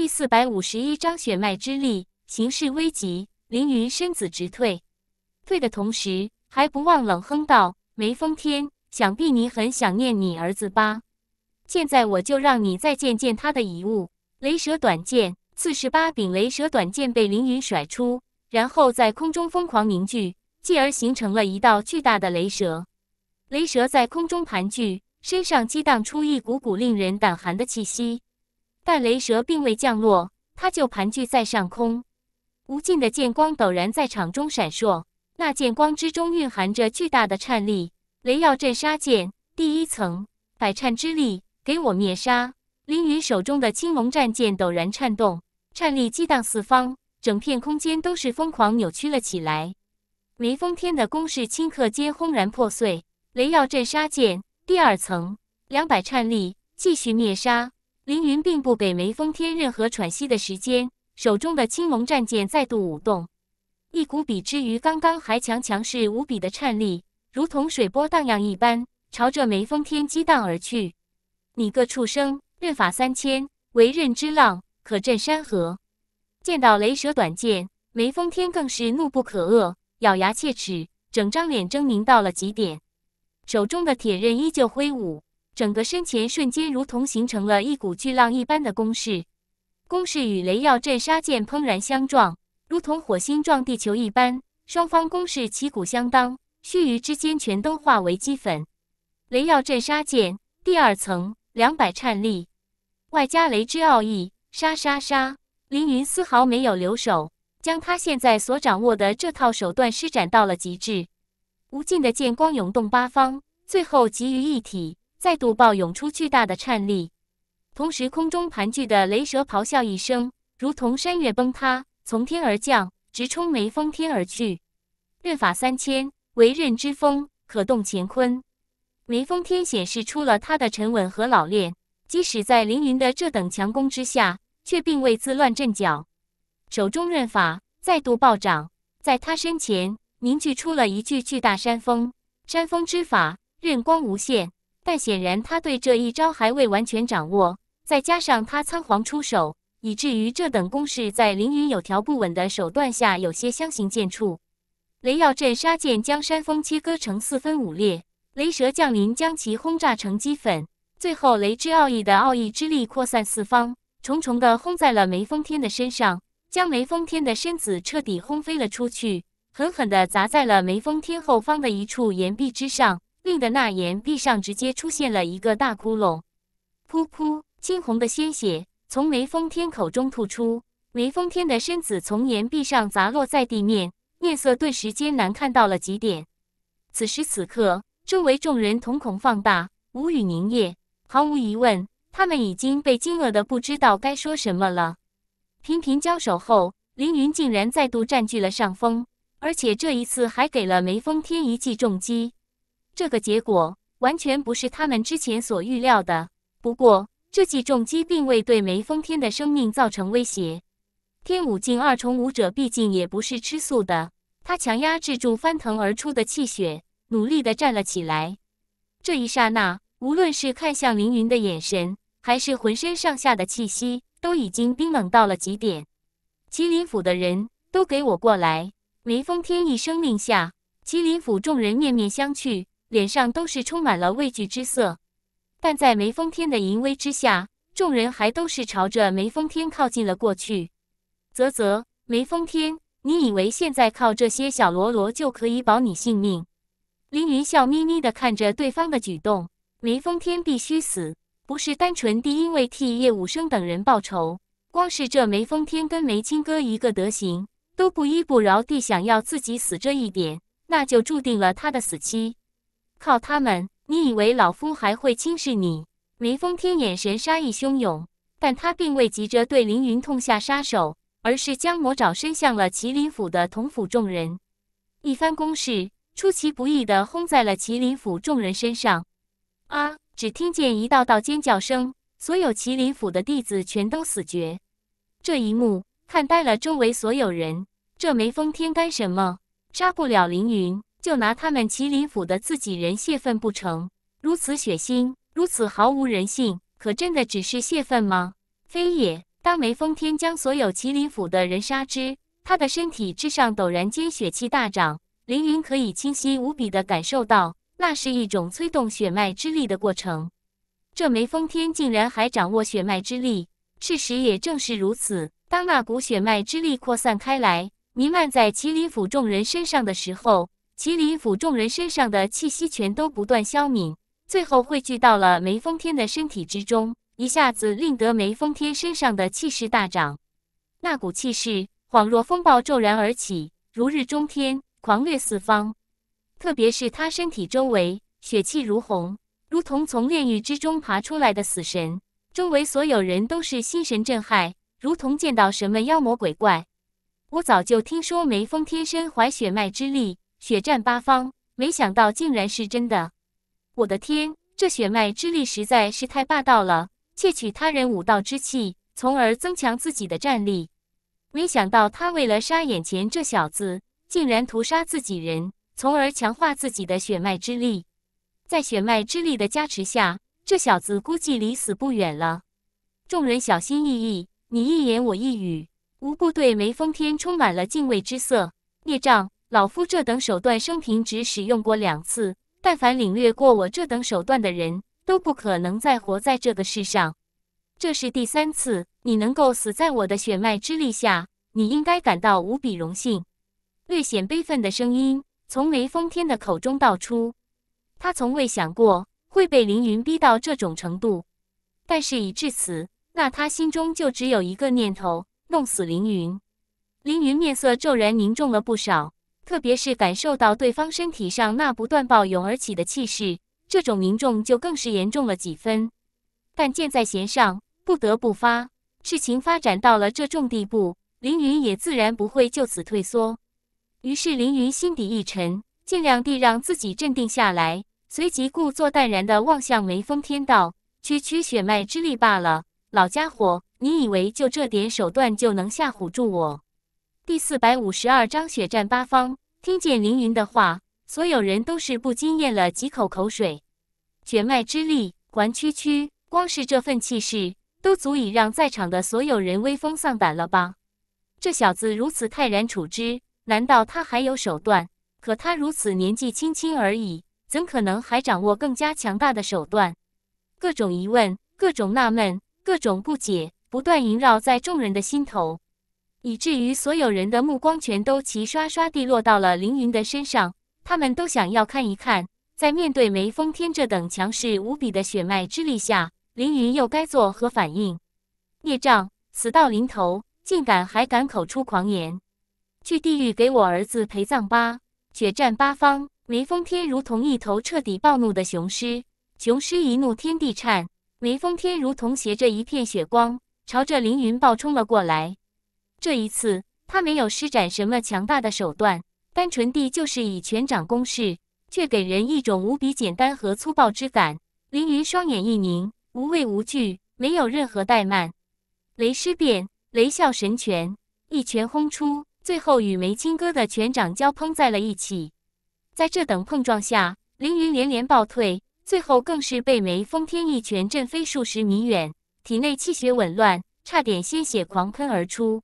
第四百五十一章血脉之力，形势危急。凌云身子直退，退的同时还不忘冷哼道：“梅风天，想必你很想念你儿子吧？现在我就让你再见见他的遗物——雷蛇短剑，四十八柄雷蛇短剑被凌云甩出，然后在空中疯狂凝聚，继而形成了一道巨大的雷蛇。雷蛇在空中盘踞，身上激荡出一股股令人胆寒的气息。”但雷蛇并未降落，它就盘踞在上空。无尽的剑光陡然在场中闪烁，那剑光之中蕴含着巨大的颤力。雷耀镇杀剑第一层，百颤之力，给我灭杀！凌云手中的青龙战剑陡然颤动，颤力激荡四方，整片空间都是疯狂扭曲了起来。雷风天的攻势顷刻间轰然破碎。雷耀镇杀剑第二层，两百颤力，继续灭杀！凌云并不给梅峰天任何喘息的时间，手中的青龙战剑再度舞动，一股比之于刚刚还强、强势无比的颤栗，如同水波荡漾一般，朝着梅峰天激荡而去。你个畜生，刃法三千，为刃之浪，可震山河。见到雷蛇短剑，梅峰天更是怒不可遏，咬牙切齿，整张脸狰狞到了极点，手中的铁刃依旧挥舞。整个身前瞬间如同形成了一股巨浪一般的攻势，攻势与雷耀震杀剑砰然相撞，如同火星撞地球一般，双方攻势旗鼓相当，须臾之间全都化为齑粉。雷耀震杀剑第二层两百颤力，外加雷之奥义，杀杀杀！凌云丝毫没有留手，将他现在所掌握的这套手段施展到了极致，无尽的剑光涌动八方，最后集于一体。再度爆涌出巨大的颤栗，同时空中盘踞的雷蛇咆哮一声，如同山岳崩塌，从天而降，直冲梅峰天而去。刃法三千，唯刃之锋可动乾坤。梅峰天显示出了他的沉稳和老练，即使在凌云的这等强攻之下，却并未自乱阵脚，手中刃法再度暴涨，在他身前凝聚出了一具巨大山峰。山峰之法，刃光无限。但显然他对这一招还未完全掌握，再加上他仓皇出手，以至于这等攻势在凌云有条不紊的手段下有些相形见绌。雷耀震杀剑将山峰切割成四分五裂，雷蛇降临将其轰炸成齑粉，最后雷之奥义的奥义之力扩散四方，重重的轰在了梅风天的身上，将梅风天的身子彻底轰飞了出去，狠狠地砸在了梅风天后方的一处岩壁之上。令的那岩壁上直接出现了一个大窟窿，噗噗，猩红的鲜血从梅风天口中吐出，梅风天的身子从岩壁上砸落在地面，面色顿时艰难，看到了极点。此时此刻，周围众人瞳孔放大，无语凝噎，毫无疑问，他们已经被惊愕的不知道该说什么了。频频交手后，凌云竟然再度占据了上风，而且这一次还给了梅风天一记重击。这个结果完全不是他们之前所预料的。不过，这记重击并未对梅风天的生命造成威胁。天武境二重武者毕竟也不是吃素的，他强压制住翻腾而出的气血，努力的站了起来。这一刹那，无论是看向凌云的眼神，还是浑身上下的气息，都已经冰冷到了极点。麒麟府的人都给我过来！梅风天一声令下，麒麟府众人面面相觑。脸上都是充满了畏惧之色，但在梅风天的淫威之下，众人还都是朝着梅风天靠近了过去。啧啧，梅风天，你以为现在靠这些小喽啰就可以保你性命？凌云笑眯眯的看着对方的举动，梅风天必须死，不是单纯的因为替叶武生等人报仇，光是这梅风天跟梅青哥一个德行，都不依不饶地想要自己死，这一点，那就注定了他的死期。靠他们！你以为老夫还会轻视你？梅峰天眼神杀意汹涌，但他并未急着对凌云痛下杀手，而是将魔爪伸向了麒麟府的同府众人。一番攻势出其不意的轰在了麒麟府众人身上，啊！只听见一道道尖叫声，所有麒麟府的弟子全都死绝。这一幕看呆了周围所有人，这梅峰天干什么？杀不了凌云？就拿他们麒麟府的自己人泄愤不成？如此血腥，如此毫无人性，可真的只是泄愤吗？非也。当梅风天将所有麒麟府的人杀之，他的身体之上陡然间血气大涨。凌云可以清晰无比地感受到，那是一种催动血脉之力的过程。这梅风天竟然还掌握血脉之力，事实也正是如此。当那股血脉之力扩散开来，弥漫在麒麟府众人身上的时候。麒麟府众人身上的气息全都不断消泯，最后汇聚到了梅风天的身体之中，一下子令得梅风天身上的气势大涨。那股气势恍若风暴骤然而起，如日中天，狂掠四方。特别是他身体周围血气如虹，如同从炼狱之中爬出来的死神。周围所有人都是心神震撼，如同见到什么妖魔鬼怪。我早就听说梅风天身怀血脉之力。血战八方，没想到竟然是真的！我的天，这血脉之力实在是太霸道了！窃取他人武道之气，从而增强自己的战力。没想到他为了杀眼前这小子，竟然屠杀自己人，从而强化自己的血脉之力。在血脉之力的加持下，这小子估计离死不远了。众人小心翼翼，你一言我一语，无不对梅峰天充满了敬畏之色。孽障！老夫这等手段，生平只使用过两次。但凡领略过我这等手段的人，都不可能再活在这个世上。这是第三次，你能够死在我的血脉之力下，你应该感到无比荣幸。略显悲愤的声音从雷风天的口中道出。他从未想过会被凌云逼到这种程度，但事已至此，那他心中就只有一个念头：弄死凌云。凌云面色骤然凝重了不少。特别是感受到对方身体上那不断暴涌而起的气势，这种凝重就更是严重了几分。但箭在弦上，不得不发。事情发展到了这种地步，凌云也自然不会就此退缩。于是，凌云心底一沉，尽量地让自己镇定下来，随即故作淡然地望向梅峰天道：“区区血脉之力罢了，老家伙，你以为就这点手段就能吓唬住我？”第四百五十二章血战八方。听见凌云的话，所有人都是不禁咽了几口口水。血脉之力，环区区，光是这份气势，都足以让在场的所有人威风丧胆了吧？这小子如此泰然处之，难道他还有手段？可他如此年纪轻轻而已，怎可能还掌握更加强大的手段？各种疑问，各种纳闷，各种不解，不断萦绕在众人的心头。以至于所有人的目光全都齐刷刷地落到了凌云的身上，他们都想要看一看，在面对梅风天这等强势无比的血脉之力下，凌云又该作何反应？孽障，死到临头，竟敢还敢口出狂言，去地狱给我儿子陪葬吧！血战八方，梅风天如同一头彻底暴怒的雄狮，雄狮一怒天地颤。梅风天如同携着一片血光，朝着凌云暴冲了过来。这一次，他没有施展什么强大的手段，单纯地就是以拳掌攻势，却给人一种无比简单和粗暴之感。凌云双眼一凝，无畏无惧，没有任何怠慢。雷狮变，雷啸神拳，一拳轰出，最后与梅青哥的拳掌交碰在了一起。在这等碰撞下，凌云连连暴退，最后更是被梅风天一拳震飞数十米远，体内气血紊乱，差点鲜血狂喷而出。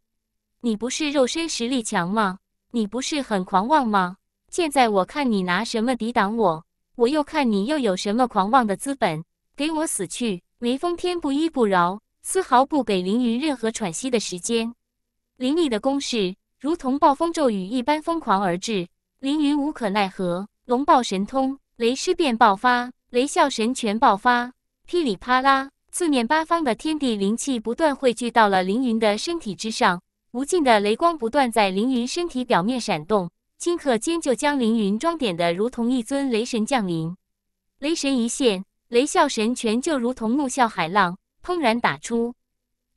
你不是肉身实力强吗？你不是很狂妄吗？现在我看你拿什么抵挡我！我又看你又有什么狂妄的资本？给我死去！雷风天不依不饶，丝毫不给凌云任何喘息的时间。凌厉的攻势如同暴风骤雨一般疯狂而至，凌云无可奈何。龙爆神通、雷狮变爆发、雷啸神拳爆发，噼里啪啦，四面八方的天地灵气不断汇聚到了凌云的身体之上。无尽的雷光不断在凌云身体表面闪动，顷刻间就将凌云装点的如同一尊雷神降临。雷神一现，雷啸神拳就如同怒啸海浪，砰然打出。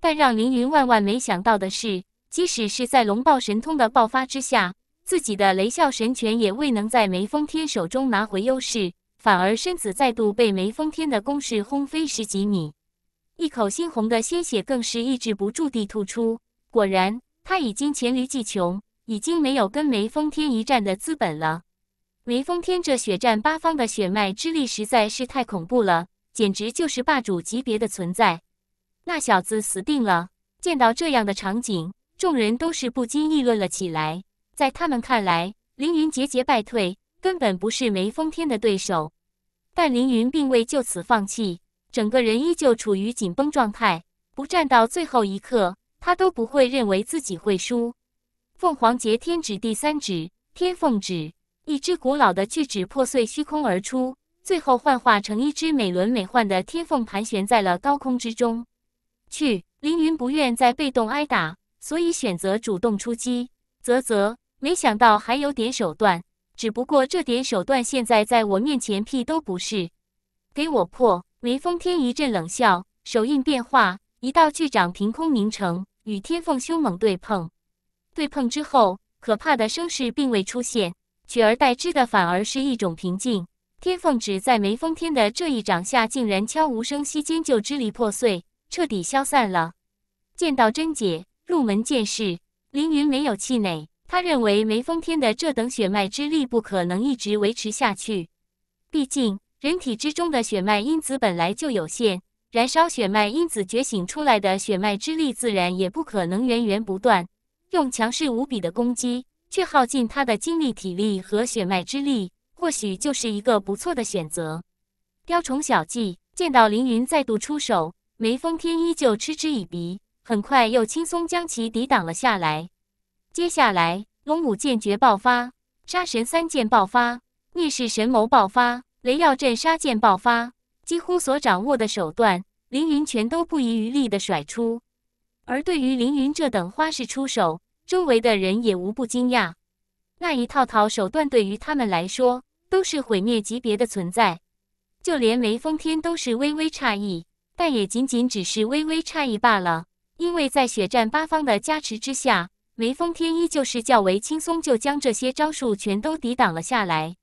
但让凌云万万没想到的是，即使是在龙爆神通的爆发之下，自己的雷啸神拳也未能在梅风天手中拿回优势，反而身子再度被梅风天的攻势轰飞十几米，一口猩红的鲜血更是抑制不住地吐出。果然。他已经黔驴技穷，已经没有跟梅风天一战的资本了。梅风天这血战八方的血脉之力实在是太恐怖了，简直就是霸主级别的存在。那小子死定了！见到这样的场景，众人都是不禁议论了起来。在他们看来，凌云节节败退，根本不是梅风天的对手。但凌云并未就此放弃，整个人依旧处于紧绷状态，不战到最后一刻。他都不会认为自己会输。凤凰劫天指第三指天凤指，一只古老的巨指破碎虚空而出，最后幻化成一只美轮美奂的天凤，盘旋在了高空之中。去，凌云不愿再被动挨打，所以选择主动出击。啧啧，没想到还有点手段，只不过这点手段现在在我面前屁都不是。给我破！雷峰天一阵冷笑，手印变化，一道巨掌凭空凝成。与天凤凶猛对碰，对碰之后，可怕的声势并未出现，取而代之的反而是一种平静。天凤只在眉峰天的这一掌下，竟然悄无声息间就支离破碎，彻底消散了。见到真解入门见识，凌云没有气馁，他认为眉峰天的这等血脉之力不可能一直维持下去，毕竟人体之中的血脉因子本来就有限。燃烧血脉因子觉醒出来的血脉之力，自然也不可能源源不断。用强势无比的攻击，却耗尽他的精力、体力和血脉之力，或许就是一个不错的选择。雕虫小技，见到凌云再度出手，梅风天依旧嗤之以鼻，很快又轻松将其抵挡了下来。接下来，龙武剑诀爆发，杀神三剑爆发，逆世神眸爆发，雷耀镇杀剑爆发。几乎所掌握的手段，凌云全都不遗余力的甩出。而对于凌云这等花式出手，周围的人也无不惊讶。那一套套手段对于他们来说都是毁灭级别的存在，就连雷风天都是微微诧异，但也仅仅只是微微诧异罢了。因为在血战八方的加持之下，雷风天依旧是较为轻松就将这些招数全都抵挡了下来。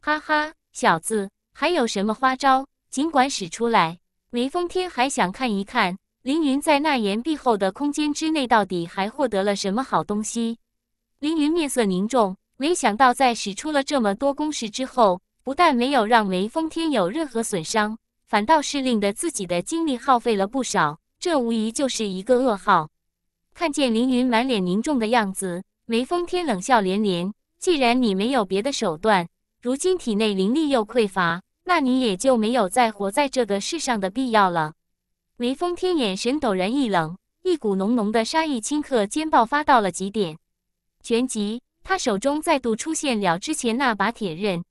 哈哈，小子，还有什么花招？尽管使出来，梅风天还想看一看凌云在那岩壁后的空间之内到底还获得了什么好东西。凌云面色凝重，没想到在使出了这么多攻势之后，不但没有让梅风天有任何损伤，反倒是令得自己的精力耗费了不少，这无疑就是一个噩耗。看见凌云满脸凝重的样子，梅风天冷笑连连：“既然你没有别的手段，如今体内灵力又匮乏。”那你也就没有再活在这个世上的必要了。雷峰天眼神陡然一冷，一股浓浓的杀意顷刻间爆发到了极点。旋即，他手中再度出现了之前那把铁刃，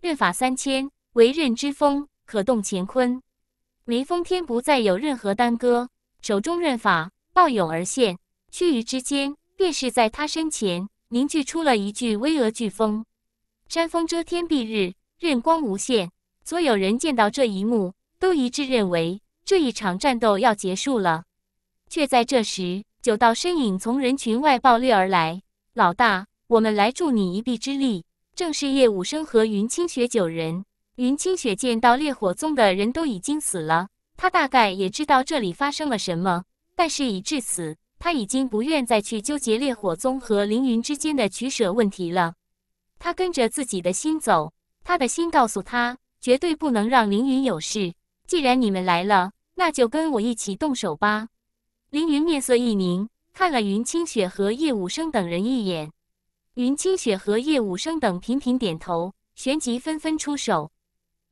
刃法三千，为刃之锋，可动乾坤。雷峰天不再有任何耽搁，手中刃法暴涌而现，须臾之间，便是在他身前凝聚出了一具巍峨巨峰，山峰遮天蔽日，刃光无限。所有人见到这一幕，都一致认为这一场战斗要结束了。却在这时，九道身影从人群外暴掠而来。老大，我们来助你一臂之力。正是叶武生和云清雪九人。云清雪见到烈火宗的人都已经死了，他大概也知道这里发生了什么。但是已至此，他已经不愿再去纠结烈火宗和凌云之间的取舍问题了。他跟着自己的心走，他的心告诉他。绝对不能让凌云有事。既然你们来了，那就跟我一起动手吧。凌云面色一凝，看了云清雪和叶武生等人一眼。云清雪和叶武生等频频点头，旋即纷纷出手。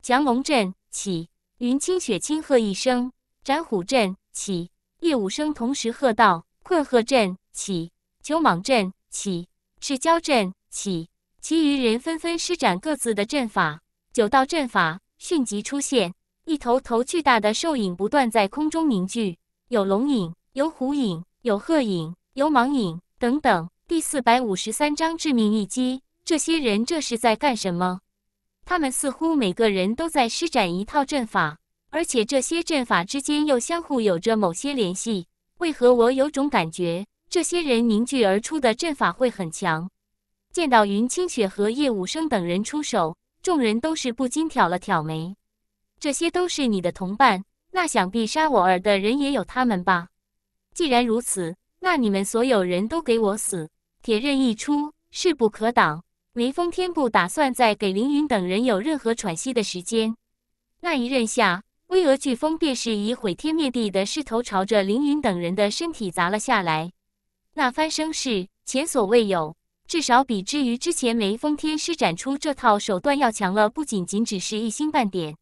降龙阵起！云清雪轻喝一声。斩虎阵起！叶武生同时喝道。困鹤阵起！九蟒阵起！赤蛟阵起！其余人纷纷施展各自的阵法。九道阵法迅即出现，一头头巨大的兽影不断在空中凝聚，有龙影，有虎影，有鹤影，有蟒影等等。第四百五十三章致命一击。这些人这是在干什么？他们似乎每个人都在施展一套阵法，而且这些阵法之间又相互有着某些联系。为何我有种感觉，这些人凝聚而出的阵法会很强？见到云清雪和叶武生等人出手。众人都是不禁挑了挑眉，这些都是你的同伴，那想必杀我儿的人也有他们吧？既然如此，那你们所有人都给我死！铁刃一出，势不可挡。雷峰天不打算再给凌云等人有任何喘息的时间，那一刃下，巍峨飓风便是以毁天灭地的势头朝着凌云等人的身体砸了下来，那番声势前所未有。至少比之于之前雷风天施展出这套手段要强了，不仅仅只是一星半点。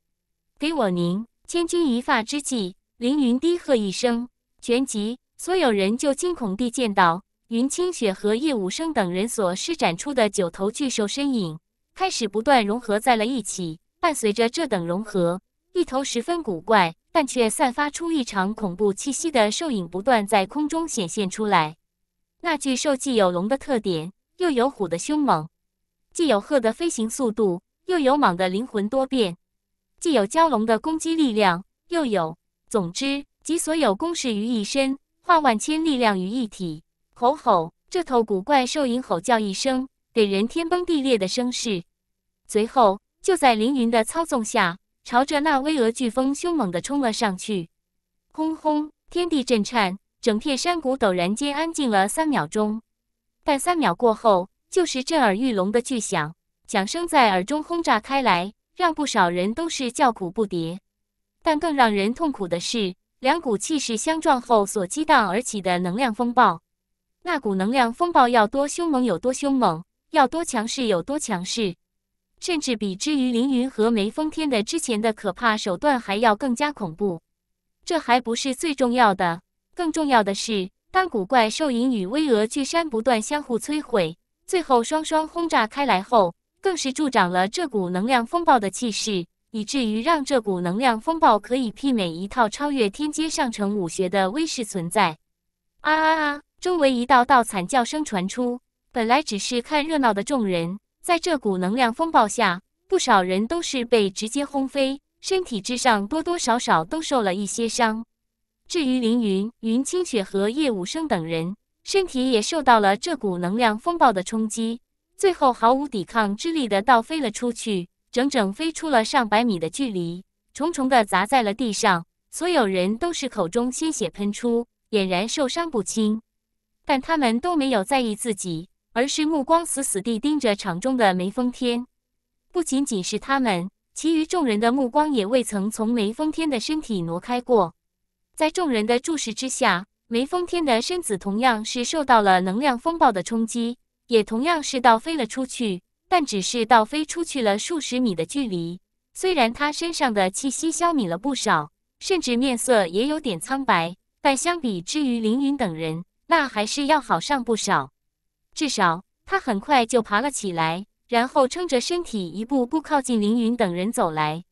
给我您，千钧一发之际，凌云低喝一声，旋即所有人就惊恐地见到云清雪和叶无生等人所施展出的九头巨兽身影开始不断融合在了一起。伴随着这等融合，一头十分古怪但却散发出异常恐怖气息的兽影不断在空中显现出来。那巨兽既有龙的特点。又有虎的凶猛，既有鹤的飞行速度，又有蟒的灵魂多变，既有蛟龙的攻击力量，又有……总之，集所有攻势于一身，化万千力量于一体。吼吼！这头古怪兽影吼叫一声，给人天崩地裂的声势。随后，就在凌云的操纵下，朝着那巍峨飓风凶猛地冲了上去。轰轰！天地震颤，整片山谷陡然间安静了三秒钟。但三秒过后，就是震耳欲聋的巨响，响声在耳中轰炸开来，让不少人都是叫苦不迭。但更让人痛苦的是，两股气势相撞后所激荡而起的能量风暴，那股能量风暴要多凶猛有多凶猛，要多强势有多强势，甚至比之于凌云和梅风天的之前的可怕手段还要更加恐怖。这还不是最重要的，更重要的是。当古怪兽影与巍峨巨山不断相互摧毁，最后双双轰炸开来后，更是助长了这股能量风暴的气势，以至于让这股能量风暴可以媲美一套超越天阶上乘武学的威势存在。啊啊啊！周围一道道惨叫声传出，本来只是看热闹的众人，在这股能量风暴下，不少人都是被直接轰飞，身体之上多多少少都受了一些伤。至于凌云、云清雪和叶武生等人，身体也受到了这股能量风暴的冲击，最后毫无抵抗之力的倒飞了出去，整整飞出了上百米的距离，重重的砸在了地上。所有人都是口中鲜血喷出，俨然受伤不轻，但他们都没有在意自己，而是目光死死地盯着场中的梅风天。不仅仅是他们，其余众人的目光也未曾从梅风天的身体挪开过。在众人的注视之下，梅峰天的身子同样是受到了能量风暴的冲击，也同样是倒飞了出去。但只是倒飞出去了数十米的距离。虽然他身上的气息消弭了不少，甚至面色也有点苍白，但相比之于凌云等人，那还是要好上不少。至少他很快就爬了起来，然后撑着身体，一步步靠近凌云等人走来。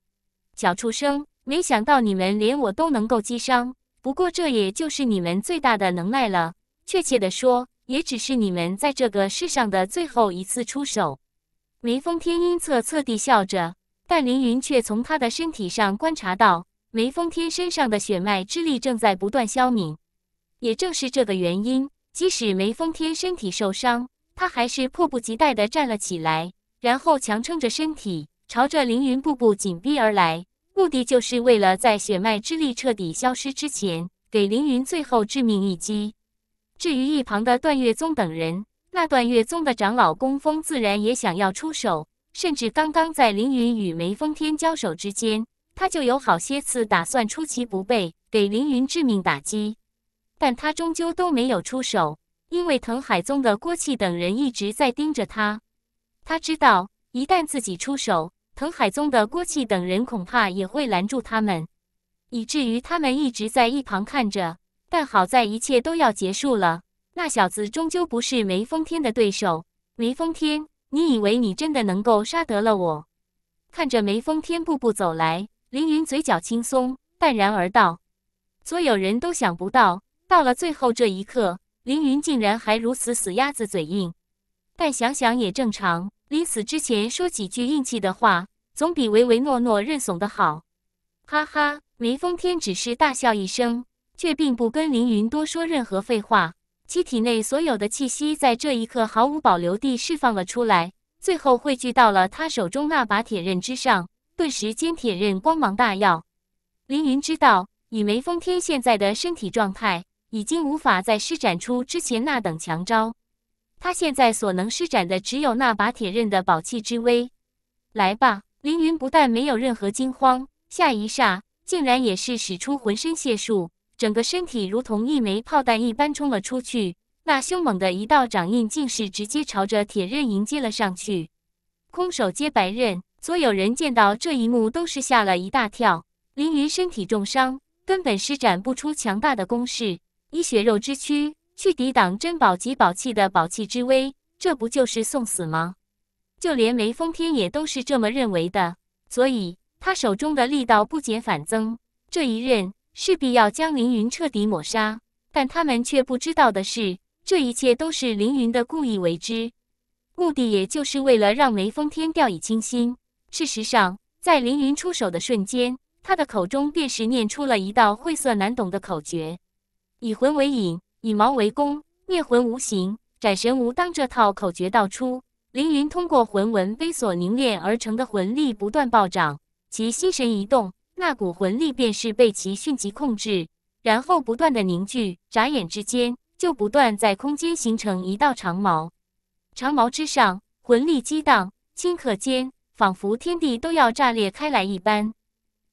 小畜生。没想到你们连我都能够击伤，不过这也就是你们最大的能耐了。确切的说，也只是你们在这个世上的最后一次出手。梅风天阴恻恻地笑着，但凌云却从他的身体上观察到，梅风天身上的血脉之力正在不断消泯。也正是这个原因，即使梅风天身体受伤，他还是迫不及待地站了起来，然后强撑着身体，朝着凌云步步紧逼而来。目的就是为了在血脉之力彻底消失之前，给凌云最后致命一击。至于一旁的段月宗等人，那段月宗的长老宫峰自然也想要出手，甚至刚刚在凌云与梅风天交手之间，他就有好些次打算出其不备，给凌云致命打击，但他终究都没有出手，因为藤海宗的郭气等人一直在盯着他，他知道一旦自己出手。藤海宗的郭启等人恐怕也会拦住他们，以至于他们一直在一旁看着。但好在一切都要结束了，那小子终究不是梅风天的对手。梅风天，你以为你真的能够杀得了我？看着梅风天步步走来，凌云嘴角轻松淡然而道：“所有人都想不到，到了最后这一刻，凌云竟然还如此死鸭子嘴硬。但想想也正常，临死之前说几句硬气的话。”总比唯唯诺诺认怂的好，哈哈！梅风天只是大笑一声，却并不跟凌云多说任何废话。其体内所有的气息在这一刻毫无保留地释放了出来，最后汇聚到了他手中那把铁刃之上，顿时尖铁刃光芒大耀。凌云知道，以梅风天现在的身体状态，已经无法再施展出之前那等强招，他现在所能施展的只有那把铁刃的宝器之威。来吧！凌云不但没有任何惊慌，下一刹竟然也是使出浑身解数，整个身体如同一枚炮弹一般冲了出去。那凶猛的一道掌印，竟是直接朝着铁刃迎接了上去，空手接白刃。所有人见到这一幕，都是吓了一大跳。凌云身体重伤，根本施展不出强大的攻势，以血肉之躯去抵挡珍宝级宝器的宝器之威，这不就是送死吗？就连梅风天也都是这么认为的，所以他手中的力道不减反增，这一刃势必要将凌云彻底抹杀。但他们却不知道的是，这一切都是凌云的故意为之，目的也就是为了让梅风天掉以轻心。事实上，在凌云出手的瞬间，他的口中便是念出了一道晦涩难懂的口诀：“以魂为引，以矛为攻，灭魂无形，斩神无当。”这套口诀道出。凌云通过魂纹碑所凝练而成的魂力不断暴涨，其心神一动，那股魂力便是被其迅疾控制，然后不断的凝聚，眨眼之间就不断在空间形成一道长矛。长矛之上魂力激荡，顷刻间仿佛天地都要炸裂开来一般。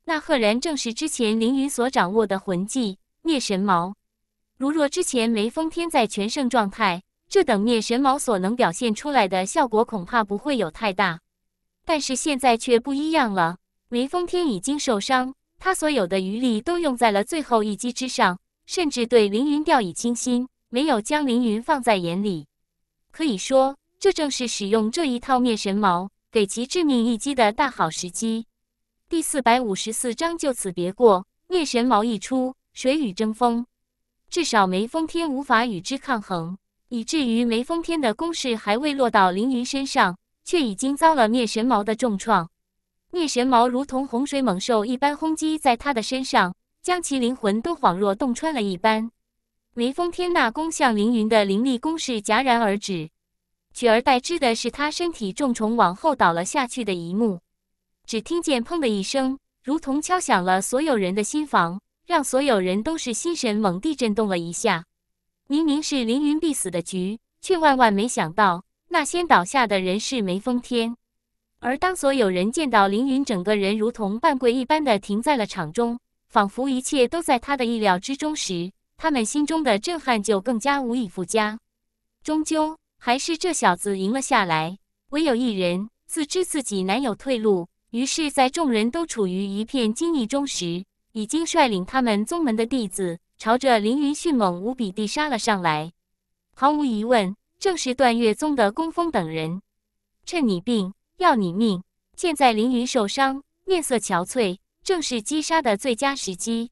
那赫然正是之前凌云所掌握的魂技灭神矛。如若之前雷风天在全盛状态。这等灭神矛所能表现出来的效果恐怕不会有太大，但是现在却不一样了。梅风天已经受伤，他所有的余力都用在了最后一击之上，甚至对凌云掉以轻心，没有将凌云放在眼里。可以说，这正是使用这一套灭神矛给其致命一击的大好时机。第四百五十四章就此别过。灭神矛一出，谁与争锋？至少梅风天无法与之抗衡。以至于梅风天的攻势还未落到凌云身上，却已经遭了灭神矛的重创。灭神矛如同洪水猛兽一般轰击在他的身上，将其灵魂都恍若洞穿了一般。梅风天那攻向凌云的凌厉攻势戛然而止，取而代之的是他身体重重往后倒了下去的一幕。只听见“砰”的一声，如同敲响了所有人的心房，让所有人都是心神猛地震动了一下。明明是凌云必死的局，却万万没想到，那先倒下的人是梅风天。而当所有人见到凌云，整个人如同半跪一般的停在了场中，仿佛一切都在他的意料之中时，他们心中的震撼就更加无以复加。终究还是这小子赢了下来。唯有一人自知自己难有退路，于是，在众人都处于一片惊异中时，已经率领他们宗门的弟子。朝着凌云迅猛无比地杀了上来，毫无疑问，正是段月宗的宫风等人，趁你病要你命。现在凌云受伤，面色憔悴，正是击杀的最佳时机。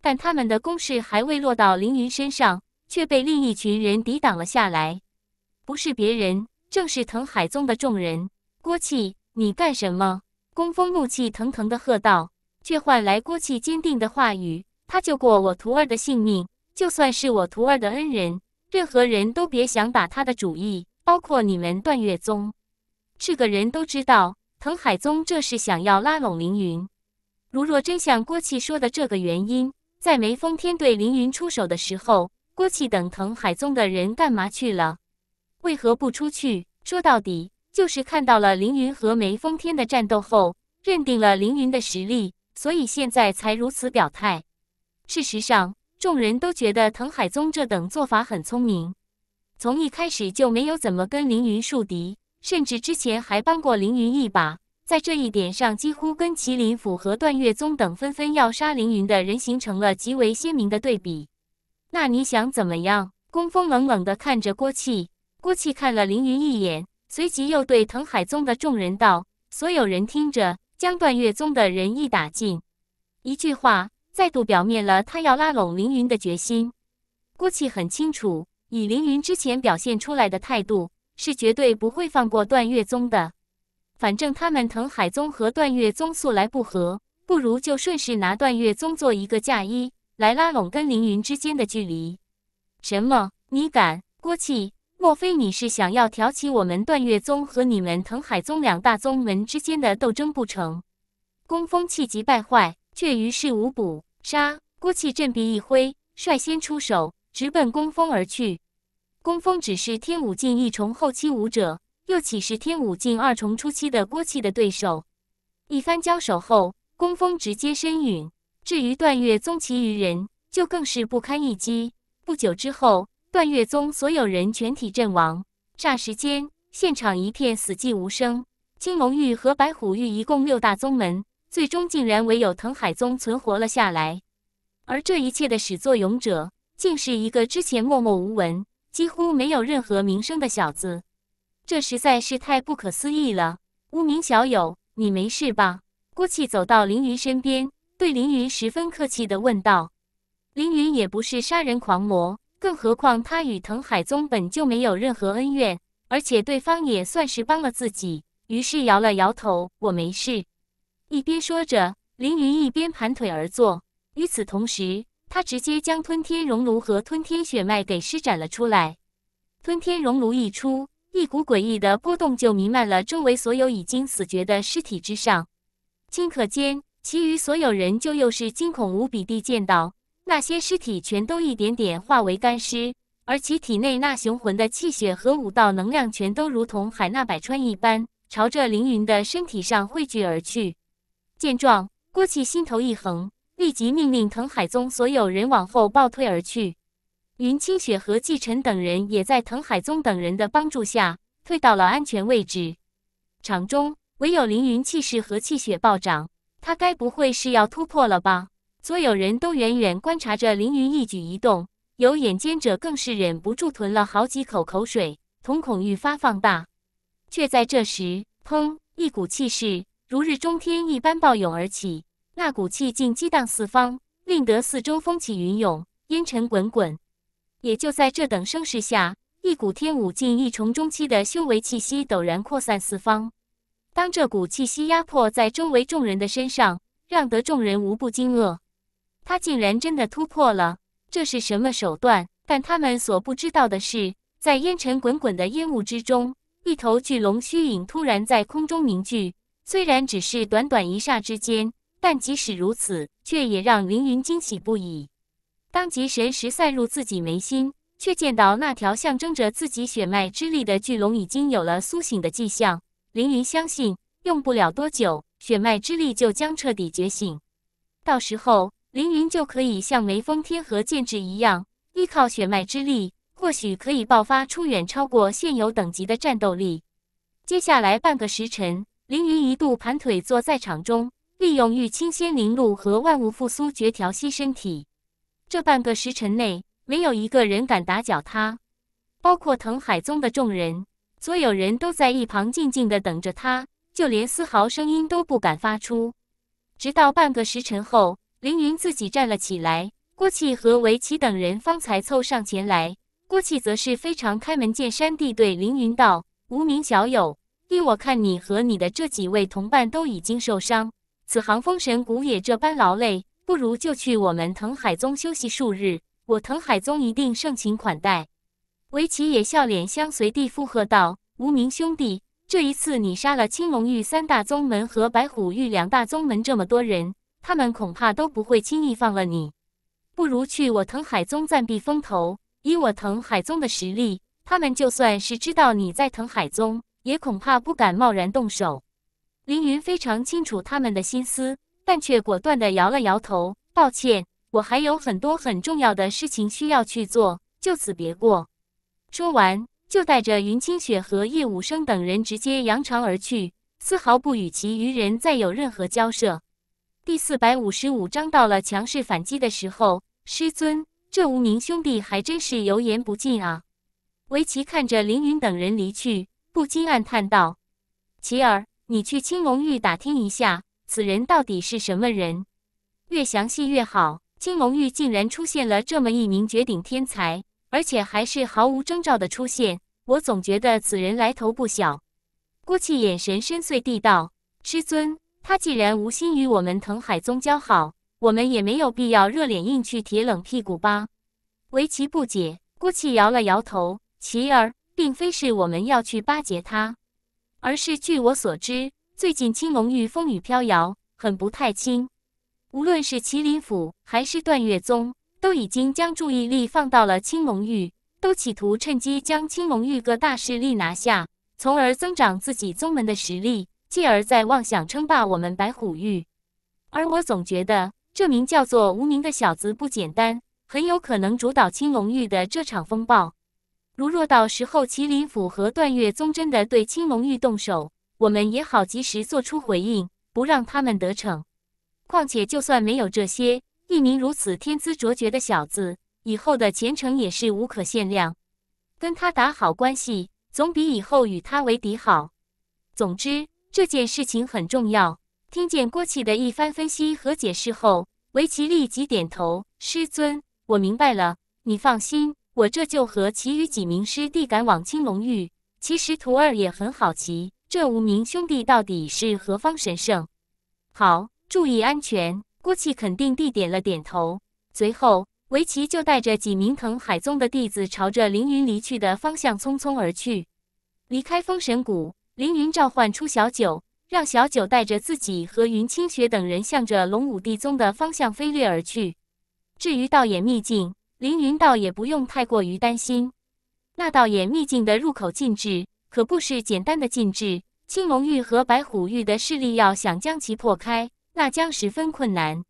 但他们的攻势还未落到凌云身上，却被另一群人抵挡了下来。不是别人，正是藤海宗的众人。郭气，你干什么？宫风怒气腾腾地喝道，却换来郭气坚定的话语。他救过我徒儿的性命，就算是我徒儿的恩人，任何人都别想打他的主意，包括你们段月宗。是个人都知道，藤海宗这是想要拉拢凌云。如若真像郭启说的这个原因，在梅风天对凌云出手的时候，郭启等藤海宗的人干嘛去了？为何不出去？说到底，就是看到了凌云和梅风天的战斗后，认定了凌云的实力，所以现在才如此表态。事实上，众人都觉得藤海宗这等做法很聪明，从一开始就没有怎么跟凌云树敌，甚至之前还帮过凌云一把，在这一点上几乎跟麒麟府和段月宗等纷纷要杀凌云的人形成了极为鲜明的对比。那你想怎么样？宫风冷冷的看着郭气，郭气看了凌云一眼，随即又对藤海宗的众人道：“所有人听着，将段月宗的人一打尽。”一句话。再度表明了他要拉拢凌云的决心。郭启很清楚，以凌云之前表现出来的态度，是绝对不会放过段月宗的。反正他们藤海宗和段月宗素来不和，不如就顺势拿段月宗做一个嫁衣，来拉拢跟凌云之间的距离。什么？你敢？郭启？莫非你是想要挑起我们段月宗和你们藤海宗两大宗门之间的斗争不成？宫风气急败坏，却于事无补。杀！郭气振臂一挥，率先出手，直奔宫峰而去。宫峰只是天武境一重后期武者，又岂是天武境二重初期的郭气的对手？一番交手后，宫峰直接身陨。至于段月宗其余人，就更是不堪一击。不久之后，段月宗所有人全体阵亡。霎时间，现场一片死寂无声。青龙域和白虎域一共六大宗门。最终竟然唯有藤海宗存活了下来，而这一切的始作俑者竟是一个之前默默无闻、几乎没有任何名声的小子，这实在是太不可思议了。无名小友，你没事吧？郭启走到凌云身边，对凌云十分客气地问道。凌云也不是杀人狂魔，更何况他与藤海宗本就没有任何恩怨，而且对方也算是帮了自己，于是摇了摇头：“我没事。”一边说着，凌云一边盘腿而坐。与此同时，他直接将吞天熔炉和吞天血脉给施展了出来。吞天熔炉一出，一股诡异的波动就弥漫了周围所有已经死绝的尸体之上。顷刻间，其余所有人就又是惊恐无比地见到，那些尸体全都一点点化为干尸，而其体内那雄浑的气血和武道能量全都如同海纳百川一般，朝着凌云的身体上汇聚而去。见状，郭启心头一横，立即命令藤海宗所有人往后暴退而去。云清雪和季晨等人也在藤海宗等人的帮助下退到了安全位置。场中唯有凌云气势和气血暴涨，他该不会是要突破了吧？所有人都远远观察着凌云一举一动，有眼尖者更是忍不住吞了好几口口水，瞳孔愈发放大。却在这时，砰！一股气势。如日中天一般暴涌而起，那股气劲激荡四方，令得四周风起云涌，烟尘滚滚。也就在这等声势下，一股天武境一重中期的修为气息陡然扩散四方。当这股气息压迫在周围众人的身上，让得众人无不惊愕。他竟然真的突破了！这是什么手段？但他们所不知道的是，在烟尘滚滚的烟雾之中，一头巨龙虚影突然在空中凝聚。虽然只是短短一霎之间，但即使如此，却也让凌云惊喜不已。当即神识塞入自己眉心，却见到那条象征着自己血脉之力的巨龙已经有了苏醒的迹象。凌云相信，用不了多久，血脉之力就将彻底觉醒。到时候，凌云就可以像眉峰天河剑指一样，依靠血脉之力，或许可以爆发出远超过现有等级的战斗力。接下来半个时辰。凌云一度盘腿坐在场中，利用玉清仙灵露和万物复苏诀调息身体。这半个时辰内，没有一个人敢打搅他，包括藤海宗的众人，所有人都在一旁静静的等着他，就连丝毫声音都不敢发出。直到半个时辰后，凌云自己站了起来，郭启和围棋等人方才凑上前来。郭启则是非常开门见山地对凌云道：“无名小友。”依我看，你和你的这几位同伴都已经受伤，此行风神谷也这般劳累，不如就去我们藤海宗休息数日。我藤海宗一定盛情款待。围棋也笑脸相随地附和道：“无名兄弟，这一次你杀了青龙域三大宗门和白虎域两大宗门这么多人，他们恐怕都不会轻易放了你。不如去我藤海宗暂避风头。以我藤海宗的实力，他们就算是知道你在藤海宗。”也恐怕不敢贸然动手。凌云非常清楚他们的心思，但却果断的摇了摇头。抱歉，我还有很多很重要的事情需要去做，就此别过。说完，就带着云清雪和叶武生等人直接扬长而去，丝毫不与其余人再有任何交涉。第四百五十五章到了强势反击的时候，师尊，这无名兄弟还真是油盐不进啊。围棋看着凌云等人离去。不禁暗叹道：“琪儿，你去青龙域打听一下，此人到底是什么人？越详细越好。青龙域竟然出现了这么一名绝顶天才，而且还是毫无征兆的出现，我总觉得此人来头不小。”郭气眼神深邃地道：“师尊，他既然无心与我们藤海宗交好，我们也没有必要热脸硬去贴冷屁股吧？”围棋不解，郭气摇了摇头：“琪儿。”并非是我们要去巴结他，而是据我所知，最近青龙域风雨飘摇，很不太清。无论是麒麟府还是断月宗，都已经将注意力放到了青龙域，都企图趁机将青龙域各大势力拿下，从而增长自己宗门的实力，继而再妄想称霸我们白虎域。而我总觉得，这名叫做无名的小子不简单，很有可能主导青龙域的这场风暴。如若到时候麒麟府和段月宗真的对青龙玉动手，我们也好及时做出回应，不让他们得逞。况且，就算没有这些，一名如此天资卓绝的小子，以后的前程也是无可限量。跟他打好关系，总比以后与他为敌好。总之，这件事情很重要。听见郭启的一番分析和解释后，维奇立即点头：“师尊，我明白了。你放心。”我这就和其余几名师弟赶往青龙域。其实徒儿也很好奇，这五名兄弟到底是何方神圣？好，注意安全。郭气肯定地点了点头。随后，围棋就带着几名藤海宗的弟子，朝着凌云离去的方向匆匆而去。离开封神谷，凌云召唤出小九，让小九带着自己和云清雪等人，向着龙武帝宗的方向飞掠而去。至于道眼秘境。凌云倒也不用太过于担心，那道眼秘境的入口禁制可不是简单的禁制，青龙玉和白虎玉的势力要想将其破开，那将十分困难。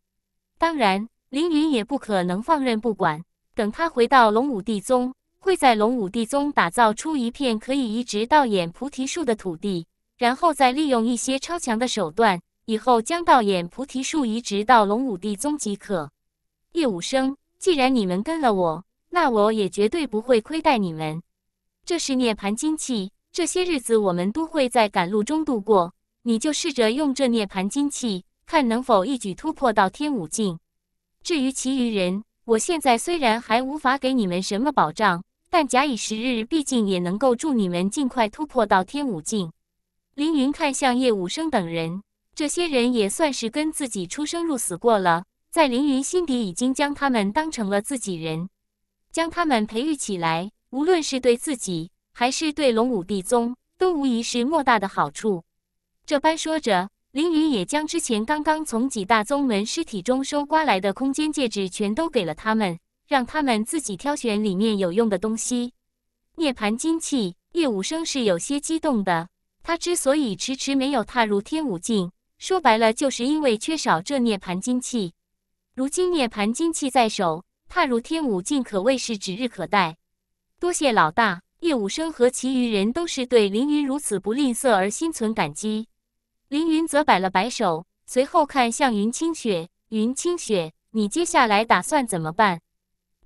当然，凌云也不可能放任不管。等他回到龙武帝宗，会在龙武帝宗打造出一片可以移植道眼菩提树的土地，然后再利用一些超强的手段，以后将道眼菩提树移植到龙武帝宗即可。叶武生。既然你们跟了我，那我也绝对不会亏待你们。这是涅盘金器，这些日子我们都会在赶路中度过。你就试着用这涅盘金器，看能否一举突破到天武境。至于其余人，我现在虽然还无法给你们什么保障，但假以时日，毕竟也能够助你们尽快突破到天武境。凌云看向叶武生等人，这些人也算是跟自己出生入死过了。在凌云心底，已经将他们当成了自己人，将他们培育起来，无论是对自己还是对龙武帝宗，都无疑是莫大的好处。这般说着，凌云也将之前刚刚从几大宗门尸体中收刮来的空间戒指全都给了他们，让他们自己挑选里面有用的东西。涅槃金器，叶武生是有些激动的。他之所以迟迟没有踏入天武境，说白了就是因为缺少这涅槃金器。如今涅盘金器在手，踏入天武境可谓是指日可待。多谢老大叶武生和其余人都是对凌云如此不吝啬而心存感激。凌云则摆了摆手，随后看向云清雪：“云清雪，你接下来打算怎么办？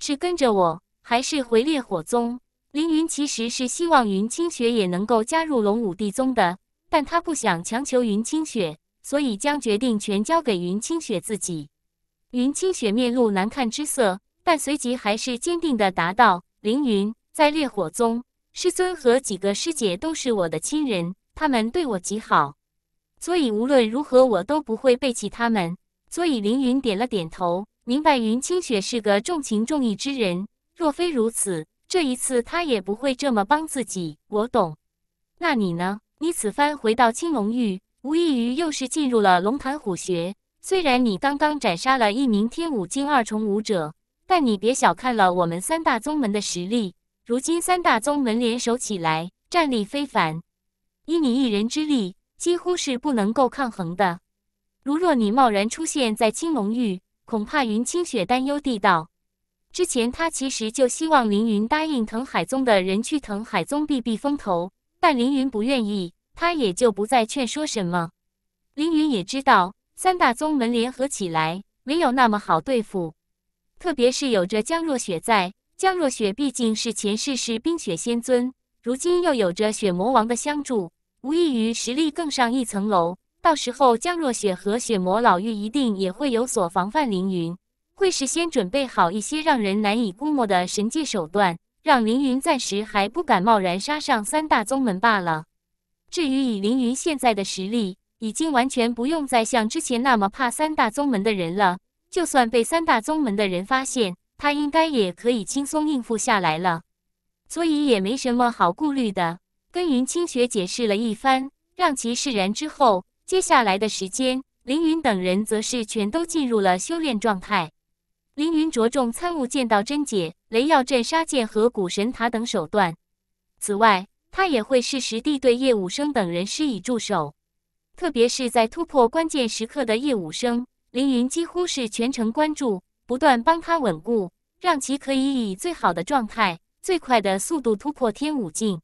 是跟着我，还是回烈火宗？”凌云其实是希望云清雪也能够加入龙武帝宗的，但他不想强求云清雪，所以将决定权交给云清雪自己。云清雪面露难看之色，但随即还是坚定地答道：“凌云，在烈火宗，师尊和几个师姐都是我的亲人，他们对我极好，所以无论如何我都不会背弃他们。”所以凌云点了点头，明白云清雪是个重情重义之人。若非如此，这一次他也不会这么帮自己。我懂。那你呢？你此番回到青龙域，无异于又是进入了龙潭虎穴。虽然你刚刚斩杀了一名天武境二重武者，但你别小看了我们三大宗门的实力。如今三大宗门联手起来，战力非凡，依你一人之力，几乎是不能够抗衡的。如若你贸然出现在青龙域，恐怕……云清雪担忧地道：“之前他其实就希望凌云答应藤海宗的人去藤海宗避避风头，但凌云不愿意，他也就不再劝说什么。”凌云也知道。三大宗门联合起来，没有那么好对付。特别是有着江若雪在，江若雪毕竟是前世是冰雪仙尊，如今又有着雪魔王的相助，无异于实力更上一层楼。到时候，江若雪和雪魔老妪一定也会有所防范。凌云会事先准备好一些让人难以估摸的神界手段，让凌云暂时还不敢贸然杀上三大宗门罢了。至于以凌云现在的实力，已经完全不用再像之前那么怕三大宗门的人了。就算被三大宗门的人发现，他应该也可以轻松应付下来了，所以也没什么好顾虑的。跟云清雪解释了一番，让其释然之后，接下来的时间，凌云等人则是全都进入了修炼状态。凌云着重参悟剑道真解、雷耀镇杀剑和古神塔等手段。此外，他也会适时地对叶武生等人施以助手。特别是在突破关键时刻的叶武生，凌云几乎是全程关注，不断帮他稳固，让其可以以最好的状态、最快的速度突破天武境。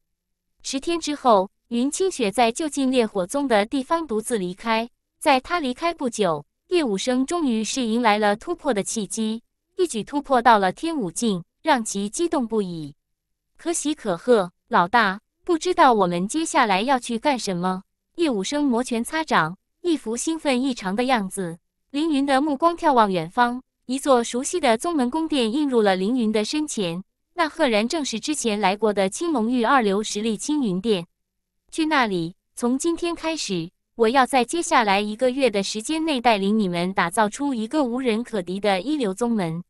十天之后，云清雪在就近烈火宗的地方独自离开。在他离开不久，叶武生终于是迎来了突破的契机，一举突破到了天武境，让其激动不已。可喜可贺，老大！不知道我们接下来要去干什么？叶武生摩拳擦掌，一副兴奋异常的样子。凌云的目光眺望远方，一座熟悉的宗门宫殿映入了凌云的身前，那赫然正是之前来过的青龙域二流实力青云殿。去那里！从今天开始，我要在接下来一个月的时间内带领你们打造出一个无人可敌的一流宗门。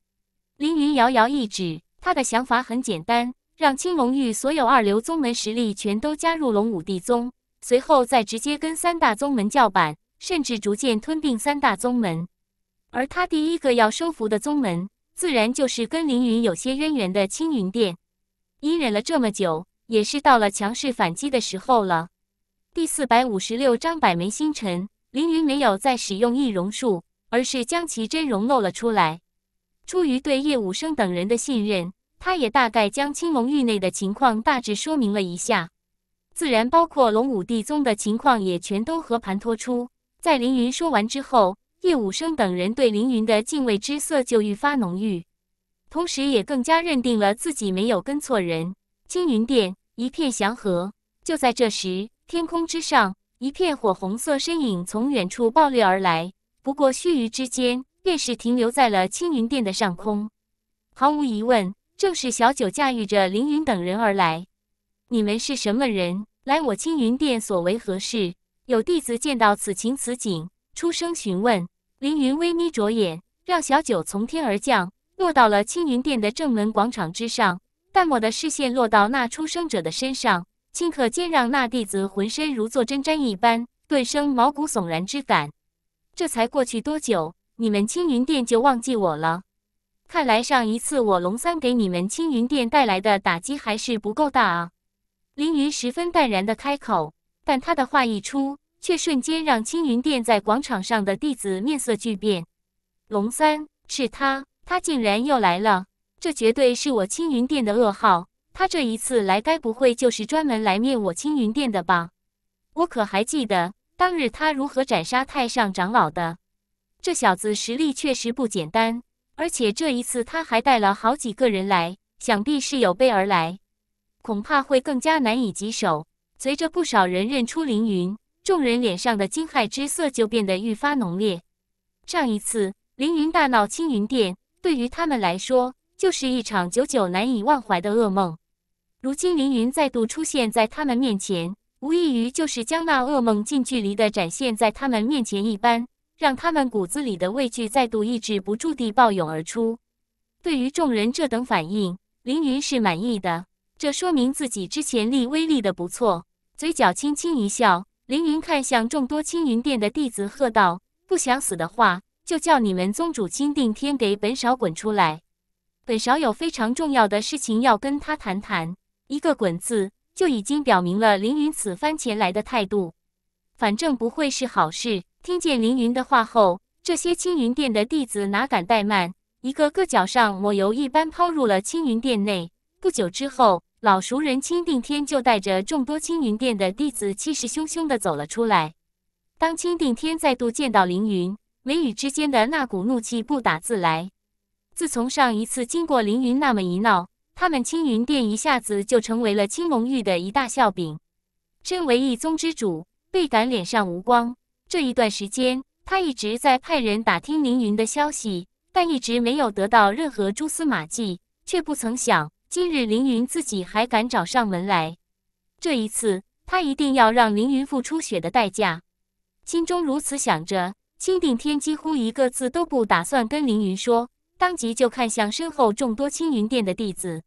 凌云遥遥一指，他的想法很简单：让青龙域所有二流宗门实力全都加入龙武帝宗。随后再直接跟三大宗门叫板，甚至逐渐吞并三大宗门。而他第一个要收服的宗门，自然就是跟凌云有些渊源的青云殿。隐忍了这么久，也是到了强势反击的时候了。第四百五十六章百枚星辰。凌云没有再使用易容术，而是将其真容露了出来。出于对叶武生等人的信任，他也大概将青龙域内的情况大致说明了一下。自然包括龙武帝宗的情况也全都和盘托出。在凌云说完之后，叶武生等人对凌云的敬畏之色就愈发浓郁，同时也更加认定了自己没有跟错人。青云殿一片祥和。就在这时，天空之上一片火红色身影从远处暴掠而来，不过须臾之间便是停留在了青云殿的上空。毫无疑问，正是小九驾驭着凌云等人而来。你们是什么人？来我青云殿所为何事？有弟子见到此情此景，出声询问。凌云微眯着眼，让小九从天而降，落到了青云殿的正门广场之上。淡漠的视线落到那出生者的身上，顷刻间让那弟子浑身如坐针毡一般，顿生毛骨悚然之感。这才过去多久？你们青云殿就忘记我了？看来上一次我龙三给你们青云殿带来的打击还是不够大啊！凌云十分淡然的开口，但他的话一出，却瞬间让青云殿在广场上的弟子面色巨变。龙三，是他，他竟然又来了！这绝对是我青云殿的噩耗。他这一次来，该不会就是专门来灭我青云殿的吧？我可还记得当日他如何斩杀太上长老的。这小子实力确实不简单，而且这一次他还带了好几个人来，想必是有备而来。恐怕会更加难以棘手。随着不少人认出凌云，众人脸上的惊骇之色就变得愈发浓烈。上一次凌云大闹青云殿，对于他们来说就是一场久久难以忘怀的噩梦。如今凌云再度出现在他们面前，无异于就是将那噩梦近距离的展现在他们面前一般，让他们骨子里的畏惧再度抑制不住地暴涌而出。对于众人这等反应，凌云是满意的。这说明自己之前立威立的不错，嘴角轻轻一笑，凌云看向众多青云殿的弟子，喝道：“不想死的话，就叫你们宗主钦定天给本少滚出来！本少有非常重要的事情要跟他谈谈。”一个“滚”字就已经表明了凌云此番前来的态度，反正不会是好事。听见凌云的话后，这些青云殿的弟子哪敢怠慢，一个个脚上抹油一般抛入了青云殿内。不久之后。老熟人钦定天就带着众多青云殿的弟子，气势汹汹地走了出来。当钦定天再度见到凌云，眉宇之间的那股怒气不打自来。自从上一次经过凌云那么一闹，他们青云殿一下子就成为了青龙域的一大笑柄。身为一宗之主，倍感脸上无光。这一段时间，他一直在派人打听凌云的消息，但一直没有得到任何蛛丝马迹，却不曾想。今日凌云自己还敢找上门来，这一次他一定要让凌云付出血的代价。心中如此想着，青顶天几乎一个字都不打算跟凌云说，当即就看向身后众多青云殿的弟子。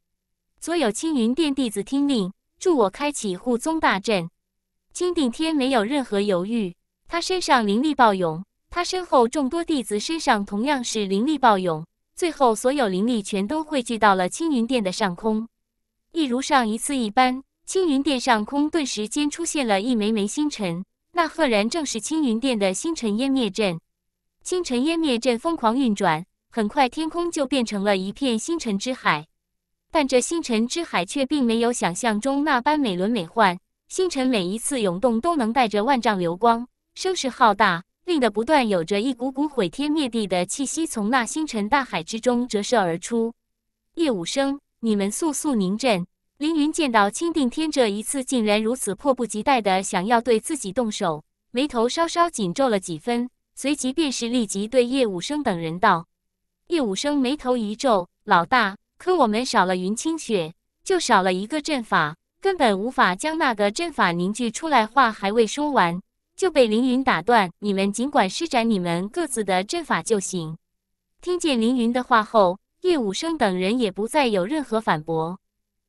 所有青云殿弟子听令，助我开启护宗大阵！青顶天没有任何犹豫，他身上灵力暴涌，他身后众多弟子身上同样是灵力暴涌。最后，所有灵力全都汇聚到了青云殿的上空，一如上一次一般，青云殿上空顿时间出现了一枚枚星辰，那赫然正是青云殿的星辰湮灭阵。星辰湮灭阵疯狂运转，很快天空就变成了一片星辰之海。但这星辰之海却并没有想象中那般美轮美奂，星辰每一次涌动都能带着万丈流光，声势浩大。令的不断有着一股股毁天灭地的气息从那星辰大海之中折射而出。叶武生，你们速速凝阵！凌云见到钦定天这一次竟然如此迫不及待的想要对自己动手，眉头稍稍紧皱了几分，随即便是立即对叶武生等人道：“叶武生，眉头一皱，老大，可我们少了云清雪，就少了一个阵法，根本无法将那个阵法凝聚出来。”话还未说完。就被凌云打断。你们尽管施展你们各自的阵法就行。听见凌云的话后，叶武生等人也不再有任何反驳，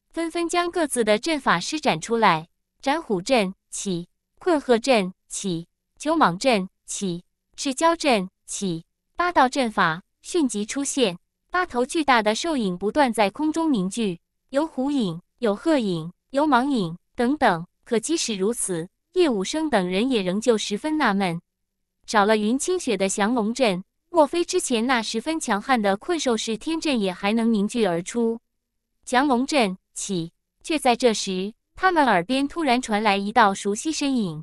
纷纷将各自的阵法施展出来。斩虎阵起，困鹤阵起，囚蟒阵起，赤蛟阵起，八道阵法迅即出现，八头巨大的兽影不断在空中凝聚，有虎影，有鹤影，有蟒影等等。可即使如此，叶武生等人也仍旧十分纳闷，找了云清雪的降龙阵，莫非之前那十分强悍的困兽式天阵也还能凝聚而出？降龙阵起！却在这时，他们耳边突然传来一道熟悉身影，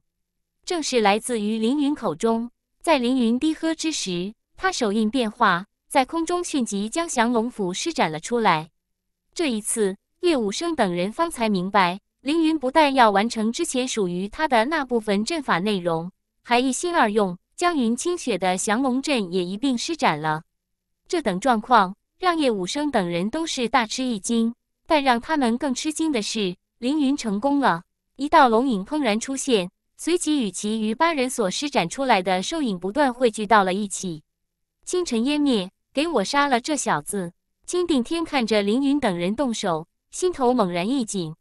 正是来自于凌云口中。在凌云低喝之时，他手印变化，在空中迅疾将降龙符施展了出来。这一次，叶武生等人方才明白。凌云不但要完成之前属于他的那部分阵法内容，还一心二用，将云清雪的降龙阵也一并施展了。这等状况让叶武生等人都是大吃一惊。但让他们更吃惊的是，凌云成功了，一道龙影怦然出现，随即与其余八人所施展出来的兽影不断汇聚到了一起，清晨湮灭。给我杀了这小子！金定天看着凌云等人动手，心头猛然一紧。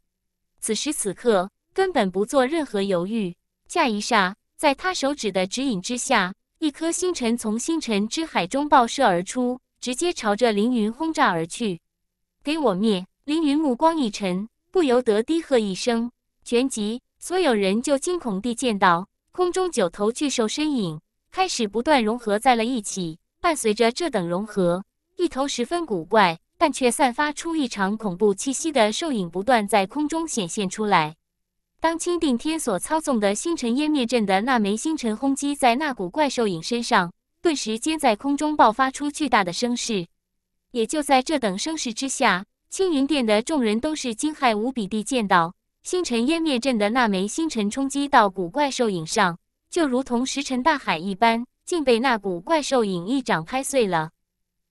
此时此刻，根本不做任何犹豫，下一霎，在他手指的指引之下，一颗星辰从星辰之海中爆射而出，直接朝着凌云轰炸而去。“给我灭！”凌云目光一沉，不由得低喝一声，旋即所有人就惊恐地见到，空中九头巨兽身影开始不断融合在了一起，伴随着这等融合，一头十分古怪。但却散发出异常恐怖气息的兽影不断在空中显现出来。当钦定天所操纵的星辰湮灭阵的那枚星辰轰击在那股怪兽影身上，顿时间在空中爆发出巨大的声势。也就在这等声势之下，青云殿的众人都是惊骇无比地见到，星辰湮灭阵的那枚星辰冲击到古怪兽影上，就如同石沉大海一般，竟被那股怪兽影一掌拍碎了。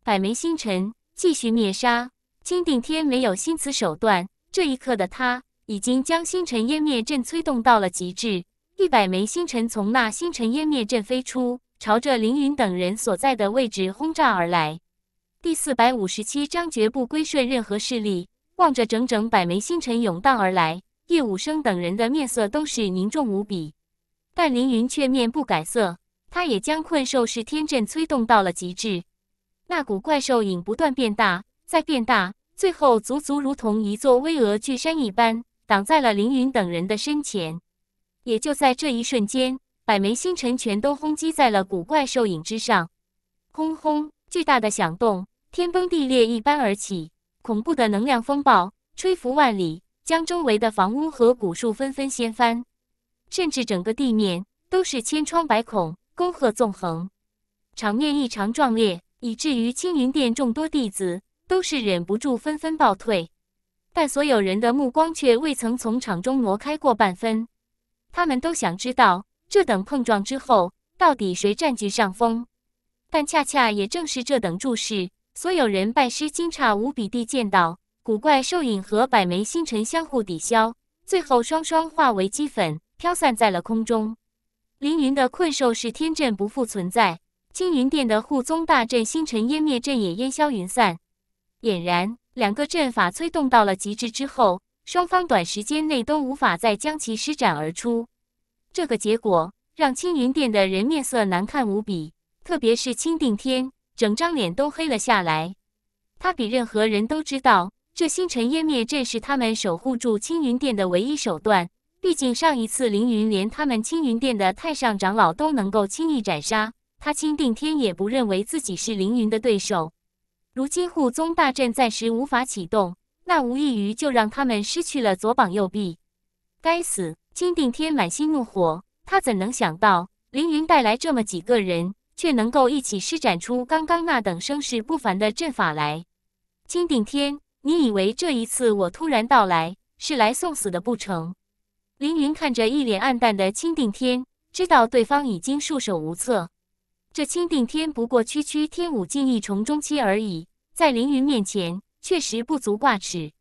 百枚星辰。继续灭杀，钦定天没有心慈手段。这一刻的他，已经将星辰湮灭阵催动到了极致。一百枚星辰从那星辰湮灭阵飞出，朝着凌云等人所在的位置轰炸而来。第四百五十七章绝不归顺任何势力。望着整整百枚星辰涌荡而来，叶武生等人的面色都是凝重无比。但凌云却面不改色，他也将困兽式天阵催动到了极致。那股怪兽影不断变大，再变大，最后足足如同一座巍峨巨山一般，挡在了凌云等人的身前。也就在这一瞬间，百枚星辰全都轰击在了古怪兽影之上。轰轰！巨大的响动，天崩地裂一般而起，恐怖的能量风暴吹拂万里，将周围的房屋和古树纷纷掀翻，甚至整个地面都是千疮百孔，沟壑纵横，场面异常壮烈。以至于青云殿众多弟子都是忍不住纷纷暴退，但所有人的目光却未曾从场中挪开过半分。他们都想知道这等碰撞之后到底谁占据上风，但恰恰也正是这等注视，所有人拜师惊诧无比地见到古怪兽影和百枚星辰相互抵消，最后双双化为齑粉，飘散在了空中。凌云的困兽式天阵不复存在。青云殿的护宗大阵，星辰湮灭阵也烟消云散，俨然两个阵法催动到了极致之后，双方短时间内都无法再将其施展而出。这个结果让青云殿的人面色难看无比，特别是青定天，整张脸都黑了下来。他比任何人都知道，这星辰湮灭阵是他们守护住青云殿的唯一手段。毕竟上一次凌云连他们青云殿的太上长老都能够轻易斩杀。他钦定天也不认为自己是凌云的对手。如今护宗大阵暂时无法启动，那无异于就让他们失去了左膀右臂。该死！钦定天满心怒火，他怎能想到凌云带来这么几个人，却能够一起施展出刚刚那等声势不凡的阵法来？钦定天，你以为这一次我突然到来是来送死的不成？凌云看着一脸暗淡的钦定天，知道对方已经束手无策。这青定天不过区区天武境一重中期而已，在凌云面前确实不足挂齿。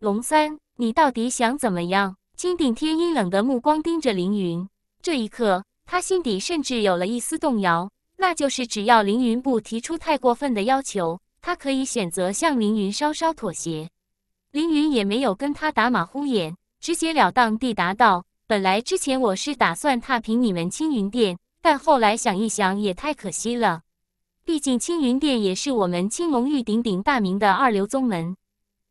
龙三，你到底想怎么样？青定天阴冷的目光盯着凌云，这一刻他心底甚至有了一丝动摇，那就是只要凌云不提出太过分的要求，他可以选择向凌云稍稍妥协。凌云也没有跟他打马虎眼，直截了当地答道：“本来之前我是打算踏平你们青云殿。”但后来想一想，也太可惜了。毕竟青云殿也是我们青龙域鼎鼎大名的二流宗门，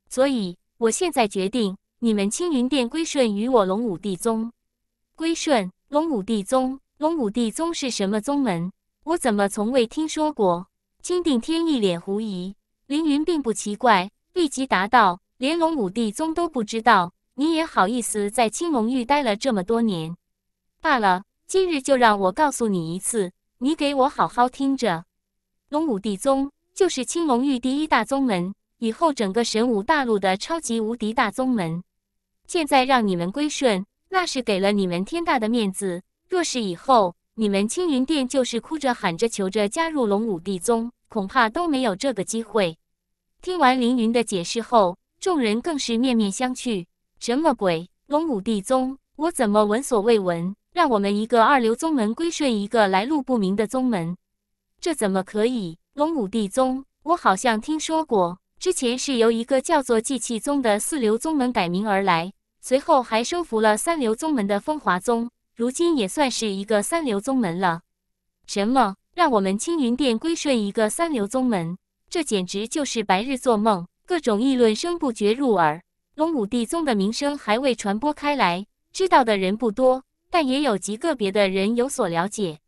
所以我现在决定，你们青云殿归顺于我龙武帝宗。归顺龙武帝宗？龙武帝宗是什么宗门？我怎么从未听说过？金定天一脸狐疑。凌云并不奇怪，立即答道：“连龙武帝宗都不知道，你也好意思在青龙域待了这么多年？”罢了。今日就让我告诉你一次，你给我好好听着。龙武帝宗就是青龙域第一大宗门，以后整个神武大陆的超级无敌大宗门。现在让你们归顺，那是给了你们天大的面子。若是以后你们青云殿就是哭着喊着求着加入龙武帝宗，恐怕都没有这个机会。听完凌云的解释后，众人更是面面相觑：什么鬼？龙武帝宗，我怎么闻所未闻？让我们一个二流宗门归顺一个来路不明的宗门，这怎么可以？龙武帝宗，我好像听说过，之前是由一个叫做祭器宗的四流宗门改名而来，随后还收服了三流宗门的风华宗，如今也算是一个三流宗门了。什么？让我们青云殿归顺一个三流宗门？这简直就是白日做梦！各种议论声不绝入耳，龙武帝宗的名声还未传播开来，知道的人不多。但也有极个别的人有所了解。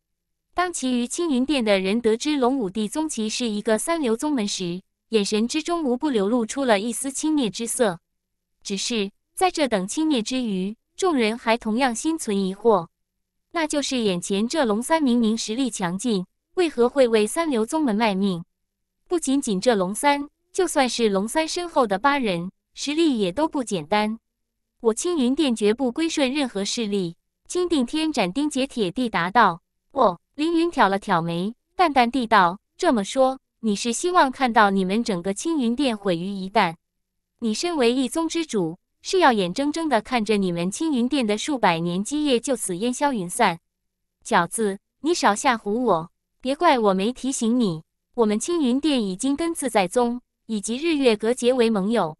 当其余青云殿的人得知龙武帝宗旗是一个三流宗门时，眼神之中无不流露出了一丝轻蔑之色。只是在这等轻蔑之余，众人还同样心存疑惑，那就是眼前这龙三明明实力强劲，为何会为三流宗门卖命？不仅仅这龙三，就算是龙三身后的八人，实力也都不简单。我青云殿绝不归顺任何势力。金顶天斩钉截铁地答道：“哦。”凌云挑了挑眉，淡淡地道：“这么说，你是希望看到你们整个青云殿毁于一旦？你身为一宗之主，是要眼睁睁地看着你们青云殿的数百年基业就此烟消云散？饺子，你少吓唬我！别怪我没提醒你，我们青云殿已经跟自在宗以及日月阁结为盟友，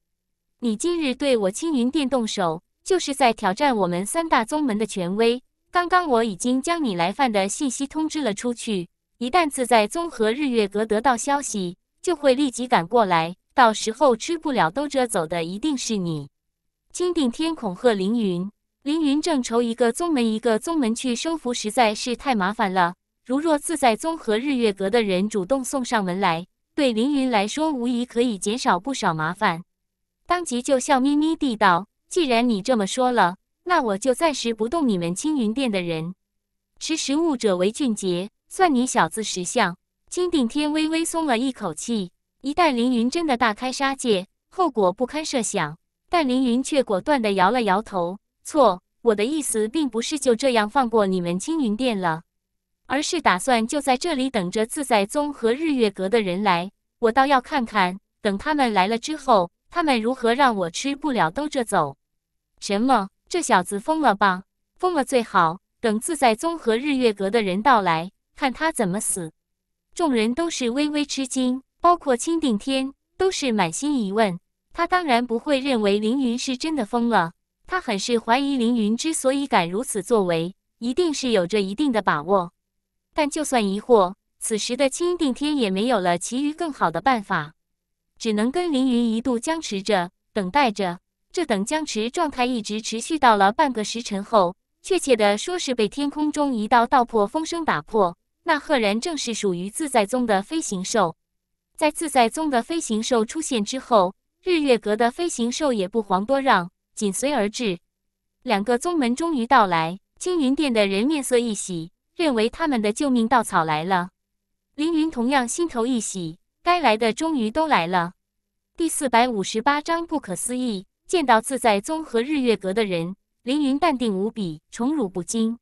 你今日对我青云殿动手……”就是在挑战我们三大宗门的权威。刚刚我已经将你来犯的信息通知了出去，一旦自在宗和日月阁得到消息，就会立即赶过来。到时候吃不了兜着走的一定是你。金定天恐吓凌云，凌云正愁一个宗门一个宗门去收服实在是太麻烦了。如若自在宗和日月阁的人主动送上门来，对凌云来说无疑可以减少不少麻烦。当即就笑眯眯地道。既然你这么说了，那我就暂时不动你们青云殿的人。识时务者为俊杰，算你小子识相。金定天微微松了一口气。一旦凌云真的大开杀戒，后果不堪设想。但凌云却果断的摇了摇头。错，我的意思并不是就这样放过你们青云殿了，而是打算就在这里等着自在宗和日月阁的人来。我倒要看看，等他们来了之后，他们如何让我吃不了兜着走。什么？这小子疯了吧？疯了最好，等自在宗和日月阁的人到来，看他怎么死！众人都是微微吃惊，包括青定天都是满心疑问。他当然不会认为凌云是真的疯了，他很是怀疑凌云之所以敢如此作为，一定是有着一定的把握。但就算疑惑，此时的青定天也没有了其余更好的办法，只能跟凌云一度僵持着，等待着。这等僵持状态一直持续到了半个时辰后，确切的说是被天空中一道道破风声打破。那赫然正是属于自在宗的飞行兽。在自在宗的飞行兽出现之后，日月阁的飞行兽也不遑多让，紧随而至。两个宗门终于到来，青云殿的人面色一喜，认为他们的救命稻草来了。凌云同样心头一喜，该来的终于都来了。第四百五十八章，不可思议。见到自在宗和日月阁的人，凌云淡定无比，宠辱不惊。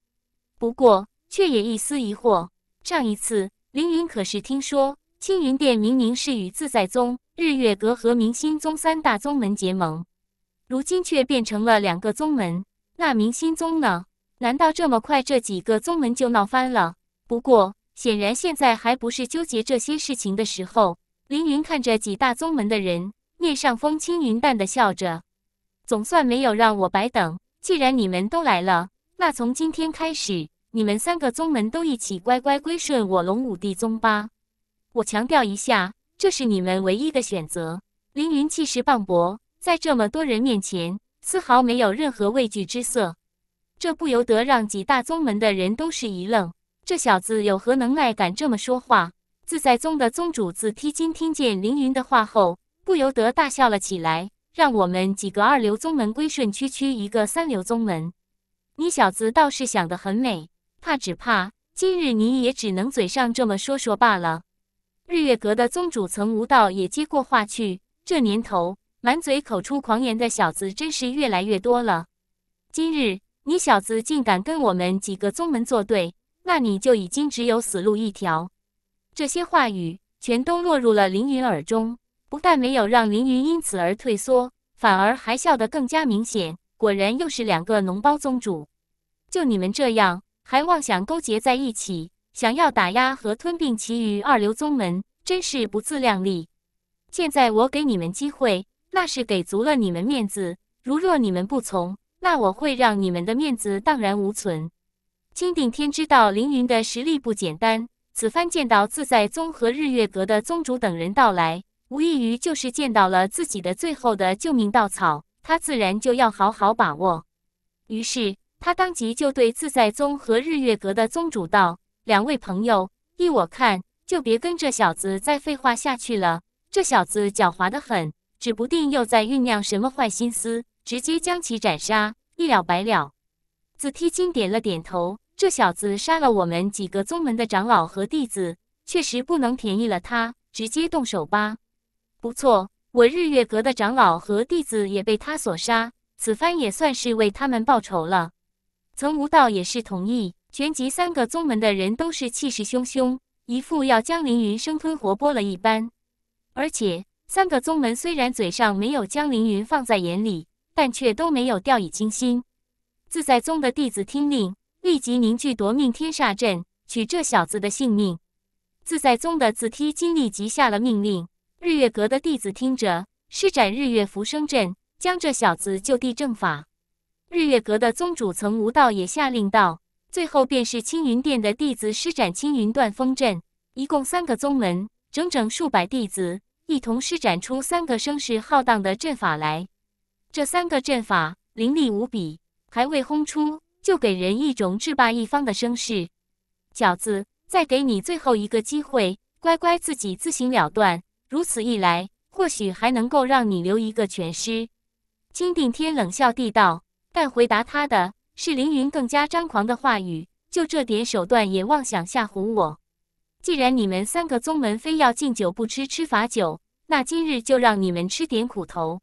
不过，却也一丝疑惑。上一次，凌云可是听说青云殿明明是与自在宗、日月阁和明心宗三大宗门结盟，如今却变成了两个宗门。那明心宗呢？难道这么快这几个宗门就闹翻了？不过，显然现在还不是纠结这些事情的时候。凌云看着几大宗门的人，面上风轻云淡的笑着。总算没有让我白等。既然你们都来了，那从今天开始，你们三个宗门都一起乖乖归顺我龙武帝宗吧。我强调一下，这是你们唯一的选择。凌云气势磅礴，在这么多人面前，丝毫没有任何畏惧之色。这不由得让几大宗门的人都是一愣：这小子有何能耐，敢这么说话？自在宗的宗主自梯金听见凌云的话后，不由得大笑了起来。让我们几个二流宗门归顺区区一个三流宗门，你小子倒是想得很美，怕只怕今日你也只能嘴上这么说说罢了。日月阁的宗主曾无道也接过话去，这年头满嘴口出狂言的小子真是越来越多了。今日你小子竟敢跟我们几个宗门作对，那你就已经只有死路一条。这些话语全都落入了凌云耳中。不但没有让凌云因此而退缩，反而还笑得更加明显。果然又是两个脓包宗主，就你们这样，还妄想勾结在一起，想要打压和吞并其余二流宗门，真是不自量力。现在我给你们机会，那是给足了你们面子。如若你们不从，那我会让你们的面子荡然无存。金顶天知道凌云的实力不简单，此番见到自在宗和日月阁的宗主等人到来。无异于就是见到了自己的最后的救命稻草，他自然就要好好把握。于是他当即就对自在宗和日月阁的宗主道：“两位朋友，依我看，就别跟这小子再废话下去了。这小子狡猾得很，指不定又在酝酿什么坏心思，直接将其斩杀，一了百了。”紫梯金点了点头：“这小子杀了我们几个宗门的长老和弟子，确实不能便宜了他，直接动手吧。”不错，我日月阁的长老和弟子也被他所杀，此番也算是为他们报仇了。曾无道也是同意。全集三个宗门的人都是气势汹汹，一副要将凌云生吞活剥了一般。而且三个宗门虽然嘴上没有将凌云放在眼里，但却都没有掉以轻心。自在宗的弟子听令，立即凝聚夺命天煞阵，取这小子的性命。自在宗的紫梯金立即下了命令。日月阁的弟子听着，施展日月浮生阵，将这小子就地正法。日月阁的宗主曾无道也下令道：“最后便是青云殿的弟子施展青云断风阵。”一共三个宗门，整整数百弟子一同施展出三个声势浩荡的阵法来。这三个阵法凌厉无比，还未轰出，就给人一种制霸一方的声势。小子，再给你最后一个机会，乖乖自己自行了断。如此一来，或许还能够让你留一个全尸。金定天冷笑地道，但回答他的是凌云更加张狂的话语：“就这点手段也妄想吓唬我？既然你们三个宗门非要敬酒不吃吃罚酒，那今日就让你们吃点苦头！”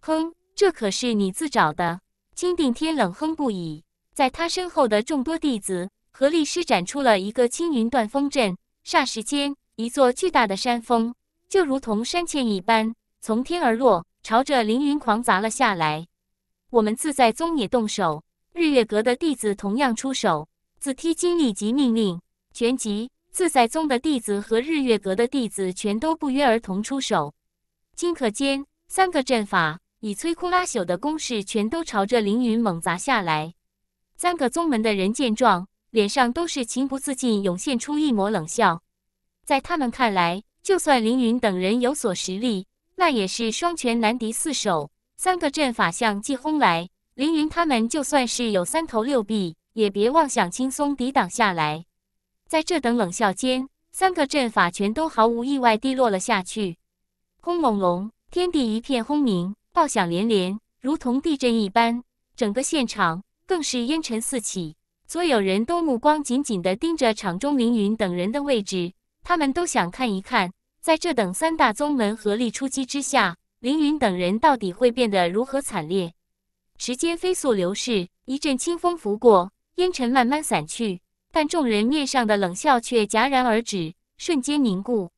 哼，这可是你自找的。金定天冷哼不已，在他身后的众多弟子合力施展出了一个青云断风阵，霎时间，一座巨大的山峰。就如同山涧一般，从天而落，朝着凌云狂砸了下来。我们自在宗也动手，日月阁的弟子同样出手。自踢金立即命令，旋即自在宗的弟子和日月阁的弟子全都不约而同出手。顷刻间，三个阵法以摧枯拉朽的攻势，全都朝着凌云猛砸下来。三个宗门的人见状，脸上都是情不自禁涌现出一抹冷笑。在他们看来，就算凌云等人有所实力，那也是双拳难敌四手。三个阵法相继轰来，凌云他们就算是有三头六臂，也别妄想轻松抵挡下来。在这等冷笑间，三个阵法全都毫无意外地落了下去。轰隆隆，天地一片轰鸣，爆响连连，如同地震一般。整个现场更是烟尘四起，所有人都目光紧紧地盯着场中凌云等人的位置，他们都想看一看。在这等三大宗门合力出击之下，凌云等人到底会变得如何惨烈？时间飞速流逝，一阵清风拂过，烟尘慢慢散去，但众人面上的冷笑却戛然而止，瞬间凝固，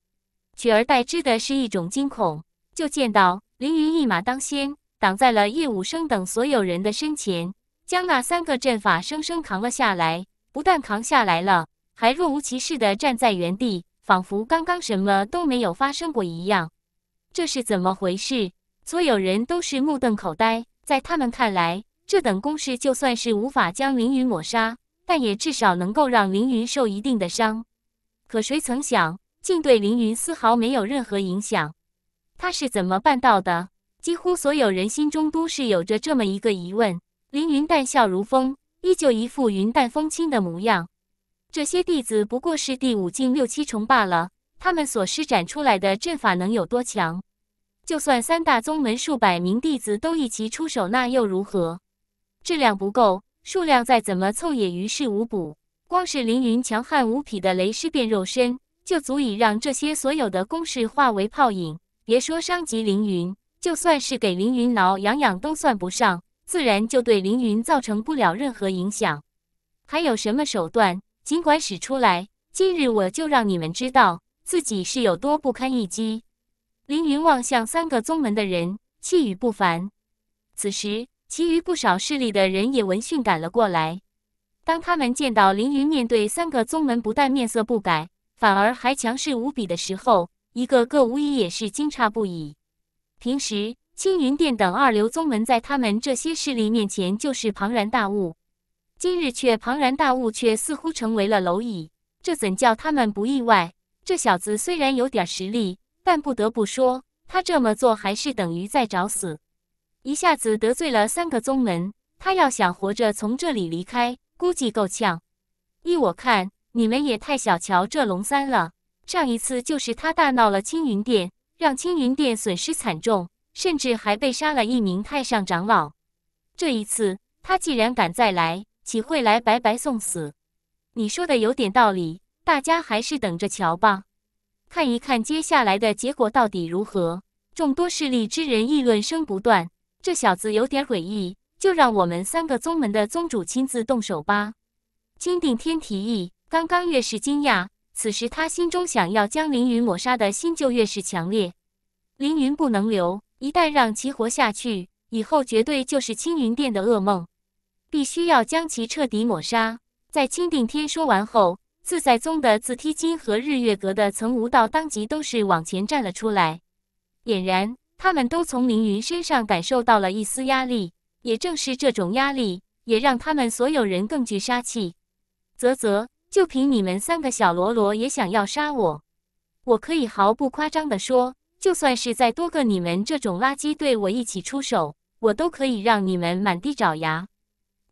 取而代之的是一种惊恐。就见到凌云一马当先，挡在了叶武生等所有人的身前，将那三个阵法生生扛了下来。不但扛下来了，还若无其事的站在原地。仿佛刚刚什么都没有发生过一样，这是怎么回事？所有人都是目瞪口呆，在他们看来，这等攻势就算是无法将凌云抹杀，但也至少能够让凌云受一定的伤。可谁曾想，竟对凌云丝毫没有任何影响？他是怎么办到的？几乎所有人心中都是有着这么一个疑问。凌云淡笑如风，依旧一副云淡风轻的模样。这些弟子不过是第五境六七重罢了，他们所施展出来的阵法能有多强？就算三大宗门数百名弟子都一齐出手，那又如何？质量不够，数量再怎么凑也于事无补。光是凌云强悍无匹的雷狮变肉身，就足以让这些所有的攻势化为泡影。别说伤及凌云，就算是给凌云挠痒痒都算不上，自然就对凌云造成不了任何影响。还有什么手段？尽管使出来，今日我就让你们知道自己是有多不堪一击！凌云望向三个宗门的人，气宇不凡。此时，其余不少势力的人也闻讯赶了过来。当他们见到凌云面对三个宗门不但面色不改，反而还强势无比的时候，一个个无疑也是惊诧不已。平时，青云殿等二流宗门在他们这些势力面前就是庞然大物。今日却庞然大物，却似乎成为了蝼蚁，这怎叫他们不意外？这小子虽然有点实力，但不得不说，他这么做还是等于在找死。一下子得罪了三个宗门，他要想活着从这里离开，估计够呛。依我看，你们也太小瞧这龙三了。上一次就是他大闹了青云殿，让青云殿损失惨重，甚至还被杀了一名太上长老。这一次他既然敢再来，岂会来白白送死？你说的有点道理，大家还是等着瞧吧，看一看接下来的结果到底如何。众多势力之人议论声不断，这小子有点诡异，就让我们三个宗门的宗主亲自动手吧。金定天提议。刚刚越是惊讶，此时他心中想要将凌云抹杀的心就越是强烈。凌云不能留，一旦让其活下去，以后绝对就是青云殿的噩梦。必须要将其彻底抹杀。在钦定天说完后，自在宗的自梯金和日月阁的曾无道当即都是往前站了出来，俨然他们都从凌云身上感受到了一丝压力。也正是这种压力，也让他们所有人更具杀气。啧啧，就凭你们三个小喽啰也想要杀我？我可以毫不夸张的说，就算是再多个你们这种垃圾队，我一起出手，我都可以让你们满地找牙。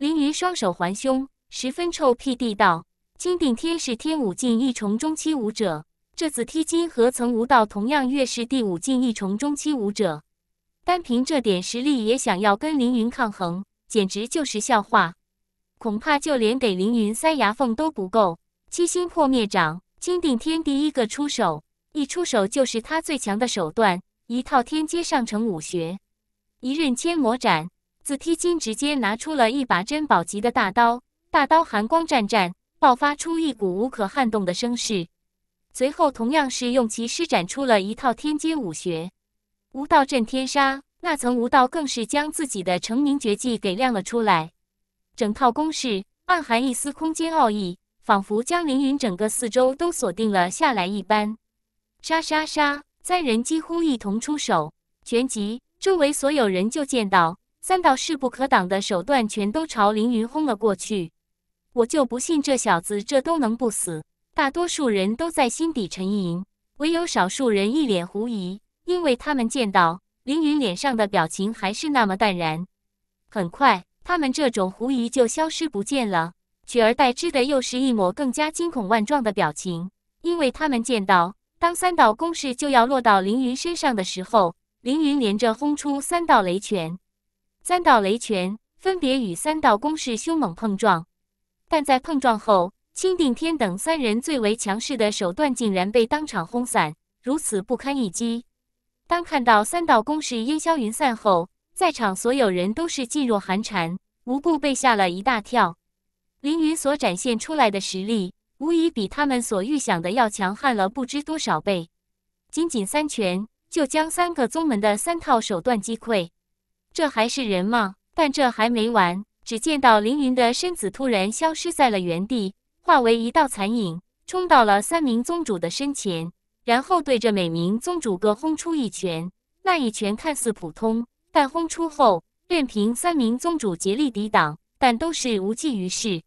凌云双手环胸，十分臭屁地道：“金顶天是天武境一重中期武者，这次梯金和曾无道同样月是第五境一重中期武者，单凭这点实力也想要跟凌云抗衡，简直就是笑话。恐怕就连给凌云塞牙缝都不够。”七星破灭掌，金顶天第一个出手，一出手就是他最强的手段，一套天阶上乘武学，一刃千魔斩。自梯金直接拿出了一把珍宝级的大刀，大刀寒光湛湛，爆发出一股无可撼动的声势。随后，同样是用其施展出了，一套天阶武学无道震天杀。那层无道更是将自己的成名绝技给亮了出来，整套攻势暗含一丝空间奥义，仿佛将凌云整个四周都锁定了下来一般。杀杀杀！三人几乎一同出手，旋即周围所有人就见到。三道势不可挡的手段全都朝凌云轰了过去，我就不信这小子这都能不死。大多数人都在心底沉吟，唯有少数人一脸狐疑，因为他们见到凌云脸上的表情还是那么淡然。很快，他们这种狐疑就消失不见了，取而代之的又是一抹更加惊恐万状的表情，因为他们见到当三道攻势就要落到凌云身上的时候，凌云连着轰出三道雷拳。三道雷拳分别与三道攻势凶猛碰撞，但在碰撞后，钦定天等三人最为强势的手段竟然被当场轰散，如此不堪一击。当看到三道攻势烟消云散后，在场所有人都是噤若寒蝉，无不被吓了一大跳。凌云所展现出来的实力，无疑比他们所预想的要强悍了不知多少倍。仅仅三拳，就将三个宗门的三套手段击溃。这还是人吗？但这还没完，只见到凌云的身子突然消失在了原地，化为一道残影，冲到了三名宗主的身前，然后对着每名宗主各轰出一拳。那一拳看似普通，但轰出后，任凭三名宗主竭力抵挡，但都是无济于事。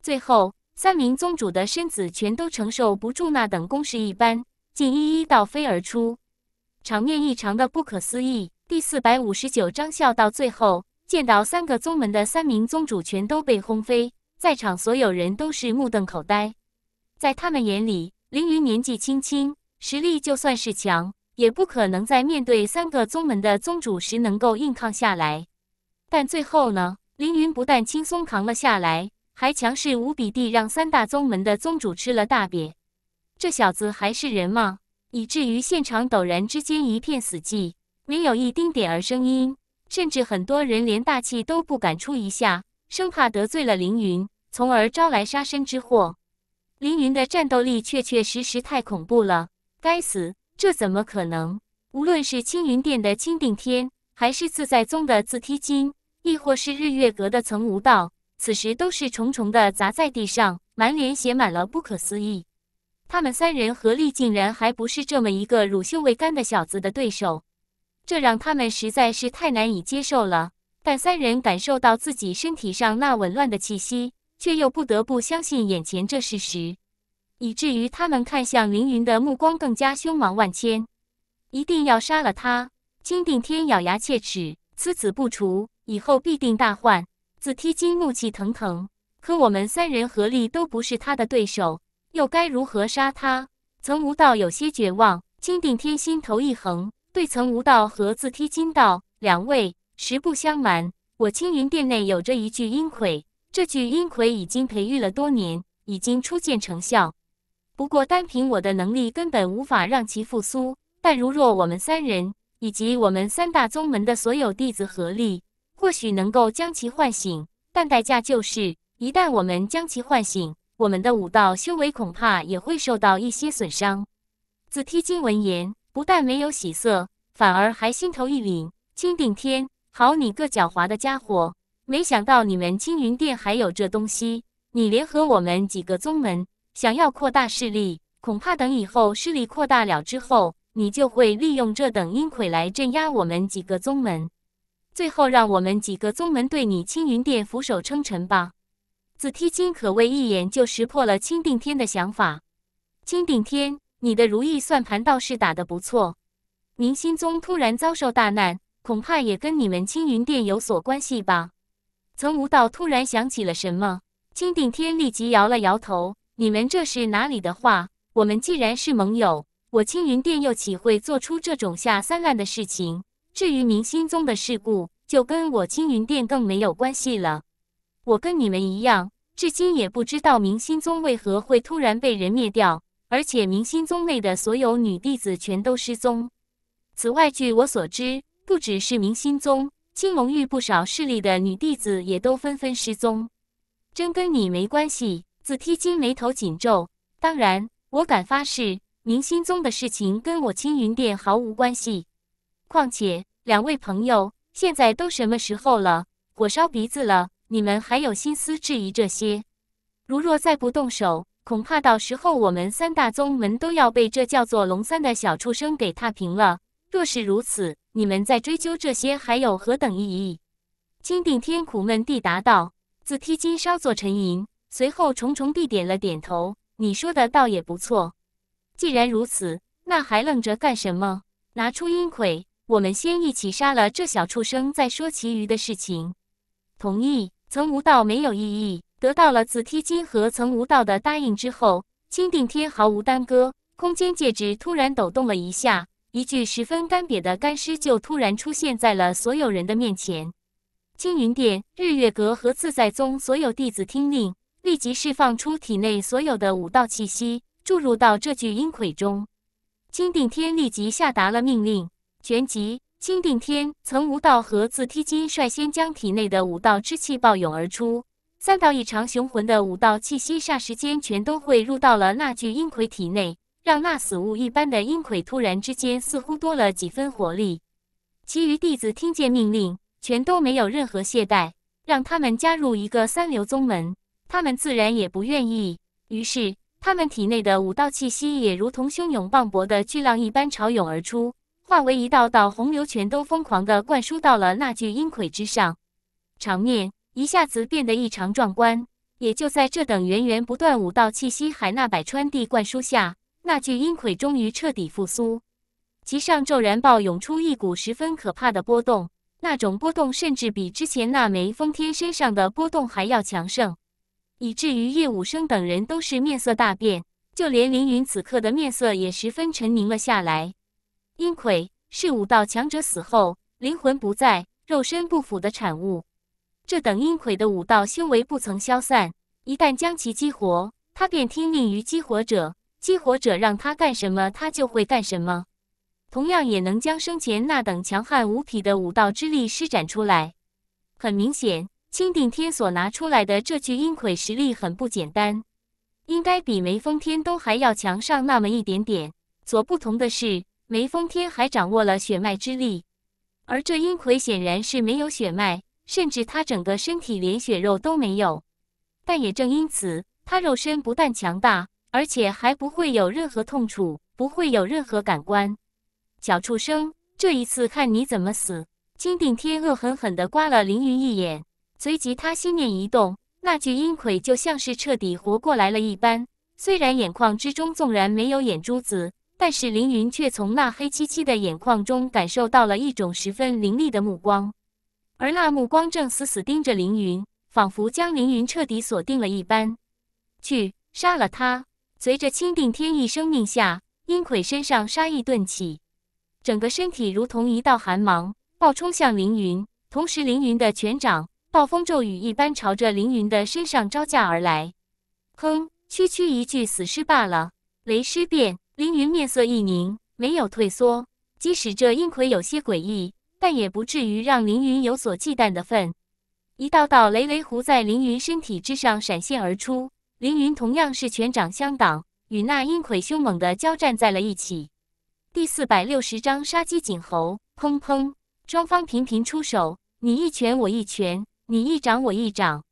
最后，三名宗主的身子全都承受不住那等攻势一般，竟一一倒飞而出，场面异常的不可思议。第四百五十九章，笑到最后，见到三个宗门的三名宗主全都被轰飞，在场所有人都是目瞪口呆。在他们眼里，凌云年纪轻轻，实力就算是强，也不可能在面对三个宗门的宗主时能够硬抗下来。但最后呢，凌云不但轻松扛了下来，还强势无比地让三大宗门的宗主吃了大瘪。这小子还是人吗？以至于现场陡然之间一片死寂。没有一丁点儿声音，甚至很多人连大气都不敢出一下，生怕得罪了凌云，从而招来杀身之祸。凌云的战斗力确确实实太恐怖了！该死，这怎么可能？无论是青云殿的青定天，还是自在宗的自梯金，亦或是日月阁的曾无道，此时都是重重的砸在地上，满脸写满了不可思议。他们三人合力，竟然还不是这么一个乳臭未干的小子的对手。这让他们实在是太难以接受了，但三人感受到自己身体上那紊乱的气息，却又不得不相信眼前这事实，以至于他们看向凌云的目光更加凶芒万千，一定要杀了他！金定天咬牙切齿，此子不除，以后必定大患。紫踢金怒气腾腾，可我们三人合力都不是他的对手，又该如何杀他？曾无道有些绝望，金定天心头一横。对曾无道和自梯金道两位，实不相瞒，我青云殿内有着一具阴魁，这具阴魁已经培育了多年，已经初见成效。不过单凭我的能力，根本无法让其复苏。但如若我们三人以及我们三大宗门的所有弟子合力，或许能够将其唤醒。但代价就是，一旦我们将其唤醒，我们的武道修为恐怕也会受到一些损伤。自梯金闻言。不但没有喜色，反而还心头一凛。金顶天，好你个狡猾的家伙！没想到你们青云殿还有这东西。你联合我们几个宗门，想要扩大势力，恐怕等以后势力扩大了之后，你就会利用这等阴魁来镇压我们几个宗门，最后让我们几个宗门对你青云殿俯首称臣吧。紫天金可谓一眼就识破了青顶天的想法。青顶天。你的如意算盘倒是打得不错，明心宗突然遭受大难，恐怕也跟你们青云殿有所关系吧？曾无道突然想起了什么，青顶天立即摇了摇头：“你们这是哪里的话？我们既然是盟友，我青云殿又岂会做出这种下三滥的事情？至于明心宗的事故，就跟我青云殿更没有关系了。我跟你们一样，至今也不知道明心宗为何会突然被人灭掉。”而且明心宗内的所有女弟子全都失踪。此外，据我所知，不只是明心宗，青龙域不少势力的女弟子也都纷纷失踪。真跟你没关系。紫梯金眉头紧皱。当然，我敢发誓，明心宗的事情跟我青云殿毫无关系。况且，两位朋友，现在都什么时候了？火烧鼻子了，你们还有心思质疑这些？如若再不动手。恐怕到时候我们三大宗门都要被这叫做龙三的小畜生给踏平了。若是如此，你们再追究这些还有何等意义？金顶天苦闷地答道。自梯金稍作沉吟，随后重重地点了点头。你说的倒也不错。既然如此，那还愣着干什么？拿出阴魁，我们先一起杀了这小畜生，再说其余的事情。同意。曾无道没有异议。得到了紫梯金和曾无道的答应之后，金定天毫无耽搁，空间戒指突然抖动了一下，一具十分干瘪的干尸就突然出现在了所有人的面前。青云殿、日月阁和自在宗所有弟子听令，立即释放出体内所有的武道气息，注入到这具阴魁中。金定天立即下达了命令，旋即，金定天、曾无道和紫梯金率先将体内的武道之气暴涌而出。三道异常雄浑的武道气息，霎时间全都汇入到了那具阴魁体内，让那死物一般的阴魁突然之间似乎多了几分活力。其余弟子听见命令，全都没有任何懈怠，让他们加入一个三流宗门，他们自然也不愿意。于是，他们体内的武道气息也如同汹涌磅礴的巨浪一般潮涌而出，化为一道道洪流，全都疯狂地灌输到了那具阴魁之上。场面。一下子变得异常壮观。也就在这等源源不断武道气息海纳百川地灌输下，那具阴魁终于彻底复苏，其上骤然爆涌出一股十分可怕的波动，那种波动甚至比之前那枚封天身上的波动还要强盛，以至于叶武生等人都是面色大变，就连凌云此刻的面色也十分沉凝了下来。阴魁是武道强者死后灵魂不在、肉身不腐的产物。这等阴魁的武道修为不曾消散，一旦将其激活，他便听命于激活者。激活者让他干什么，他就会干什么。同样也能将生前那等强悍无匹的武道之力施展出来。很明显，钦定天所拿出来的这具阴魁实力很不简单，应该比梅峰天都还要强上那么一点点。所不同的是，梅峰天还掌握了血脉之力，而这阴魁显然是没有血脉。甚至他整个身体连血肉都没有，但也正因此，他肉身不但强大，而且还不会有任何痛楚，不会有任何感官。小畜生，这一次看你怎么死！金顶天恶狠狠地刮了凌云一眼，随即他心念一动，那具阴魁就像是彻底活过来了一般。虽然眼眶之中纵然没有眼珠子，但是凌云却从那黑漆漆的眼眶中感受到了一种十分凌厉的目光。而那目光正死死盯着凌云，仿佛将凌云彻底锁定了一般。去杀了他！随着钦定天意声命下，阴魁身上杀意顿起，整个身体如同一道寒芒暴冲向凌云。同时，凌云的拳掌暴风骤雨一般朝着凌云的身上招架而来。哼，区区一具死尸罢了。雷尸变！凌云面色一凝，没有退缩，即使这阴魁有些诡异。但也不至于让凌云有所忌惮的份。一道道雷雷弧在凌云身体之上闪现而出，凌云同样是拳掌相挡，与那阴魁凶猛的交战在了一起。第四百六十章杀鸡儆猴。砰砰，双方频频出手，你一拳我一拳，你一掌我一掌，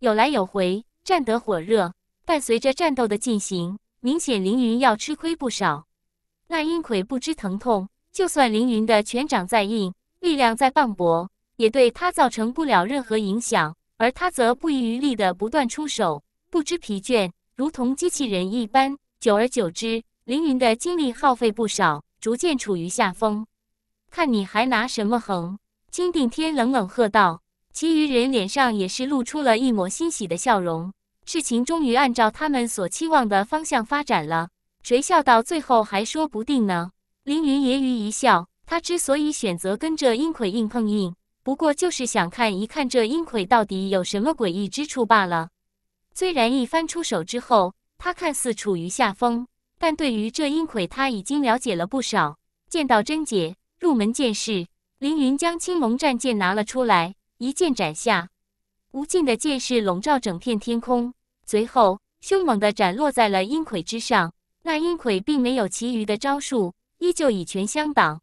有来有回，战得火热。伴随着战斗的进行，明显凌云要吃亏不少。那阴魁不知疼痛，就算凌云的拳掌再硬。力量再磅礴，也对他造成不了任何影响，而他则不遗余力地不断出手，不知疲倦，如同机器人一般。久而久之，凌云的精力耗费不少，逐渐处于下风。看你还拿什么横？金顶天冷冷喝道。其余人脸上也是露出了一抹欣喜的笑容。事情终于按照他们所期望的方向发展了，谁笑到最后还说不定呢？凌云揶揄一笑。他之所以选择跟着阴魁硬碰硬，不过就是想看一看这阴魁到底有什么诡异之处罢了。虽然一番出手之后，他看似处于下风，但对于这阴魁他已经了解了不少。见到真姐，入门剑识，凌云将青龙战剑拿了出来，一剑斩下，无尽的剑势笼罩整片天空，随后凶猛的斩落在了阴魁之上。那阴魁并没有其余的招数，依旧以拳相挡。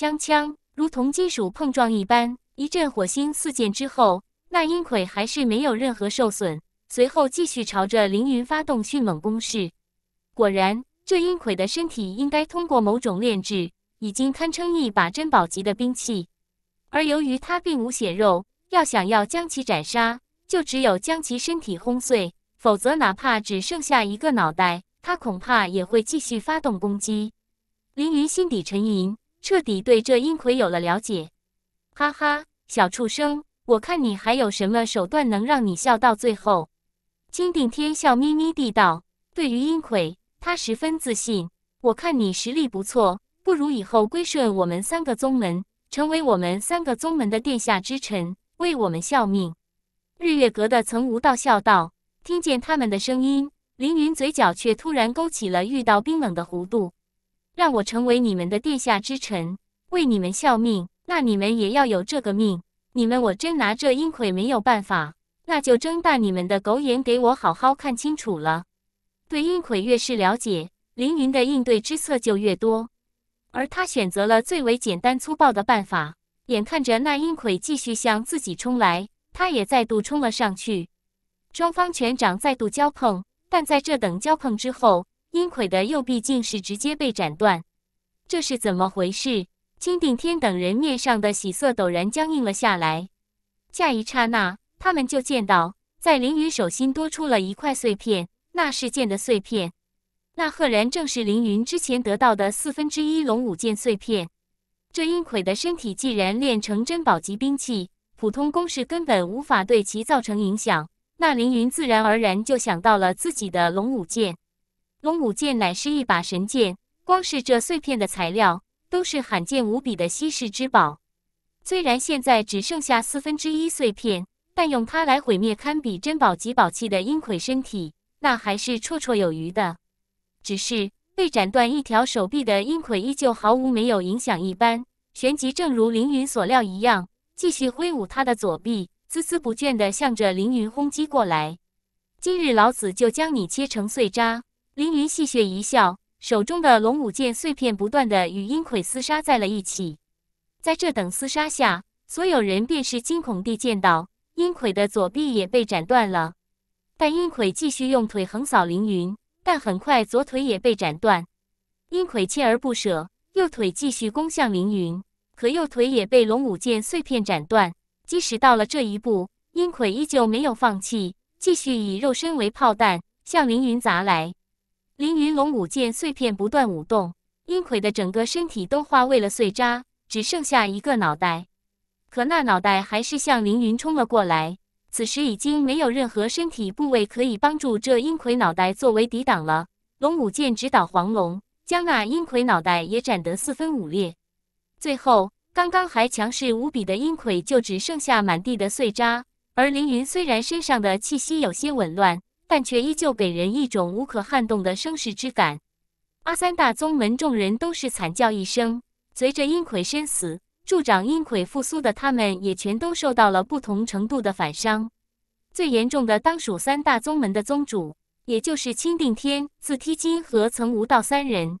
枪枪，如同金属碰撞一般，一阵火星四溅之后，那鹰魁还是没有任何受损，随后继续朝着凌云发动迅猛攻势。果然，这鹰魁的身体应该通过某种炼制，已经堪称一把珍宝级的兵器。而由于它并无血肉，要想要将其斩杀，就只有将其身体轰碎，否则哪怕只剩下一个脑袋，它恐怕也会继续发动攻击。凌云心底沉吟。彻底对这阴魁有了了解，哈哈，小畜生，我看你还有什么手段能让你笑到最后？金定天笑眯眯地道：“对于阴魁，他十分自信。我看你实力不错，不如以后归顺我们三个宗门，成为我们三个宗门的殿下之臣，为我们效命。”日月阁的曾无道笑道。听见他们的声音，凌云嘴角却突然勾起了遇到冰冷的弧度。让我成为你们的殿下之臣，为你们效命，那你们也要有这个命。你们我真拿这阴魁没有办法，那就睁大你们的狗眼，给我好好看清楚了。对阴魁越是了解，凌云的应对之策就越多。而他选择了最为简单粗暴的办法。眼看着那阴魁继续向自己冲来，他也再度冲了上去。双方拳掌再度交碰，但在这等交碰之后。阴魁的右臂竟是直接被斩断，这是怎么回事？金顶天等人面上的喜色陡然僵硬了下来。下一刹那，他们就见到，在凌云手心多出了一块碎片，那是剑的碎片，那赫然正是凌云之前得到的四分之一龙武剑碎片。这阴魁的身体既然练成珍宝级兵器，普通攻势根本无法对其造成影响，那凌云自然而然就想到了自己的龙武剑。龙武剑乃是一把神剑，光是这碎片的材料都是罕见无比的稀世之宝。虽然现在只剩下四分之一碎片，但用它来毁灭堪比珍宝级宝器的阴魁身体，那还是绰绰有余的。只是被斩断一条手臂的阴魁依旧毫无没有影响一般，旋即正如凌云所料一样，继续挥舞他的左臂，孜孜不倦的向着凌云轰击过来。今日老子就将你切成碎渣！凌云戏谑一笑，手中的龙武剑碎片不断的与阴魁厮杀在了一起。在这等厮杀下，所有人便是惊恐地见到阴魁的左臂也被斩断了。但阴魁继续用腿横扫凌云，但很快左腿也被斩断。阴魁锲而不舍，右腿继续攻向凌云，可右腿也被龙武剑碎片斩断。即使到了这一步，阴魁依旧没有放弃，继续以肉身为炮弹向凌云砸来。凌云龙舞剑碎片不断舞动，阴魁的整个身体都化为了碎渣，只剩下一个脑袋。可那脑袋还是向凌云冲了过来。此时已经没有任何身体部位可以帮助这阴魁脑袋作为抵挡了。龙舞剑直捣黄龙，将那阴魁脑袋也斩得四分五裂。最后，刚刚还强势无比的阴魁就只剩下满地的碎渣。而凌云虽然身上的气息有些紊乱。但却依旧给人一种无可撼动的生世之感。阿三大宗门众人都是惨叫一声，随着阴魁身死，助长阴魁复苏的他们也全都受到了不同程度的反伤。最严重的当属三大宗门的宗主，也就是钦定天、自梯金和曾无道三人。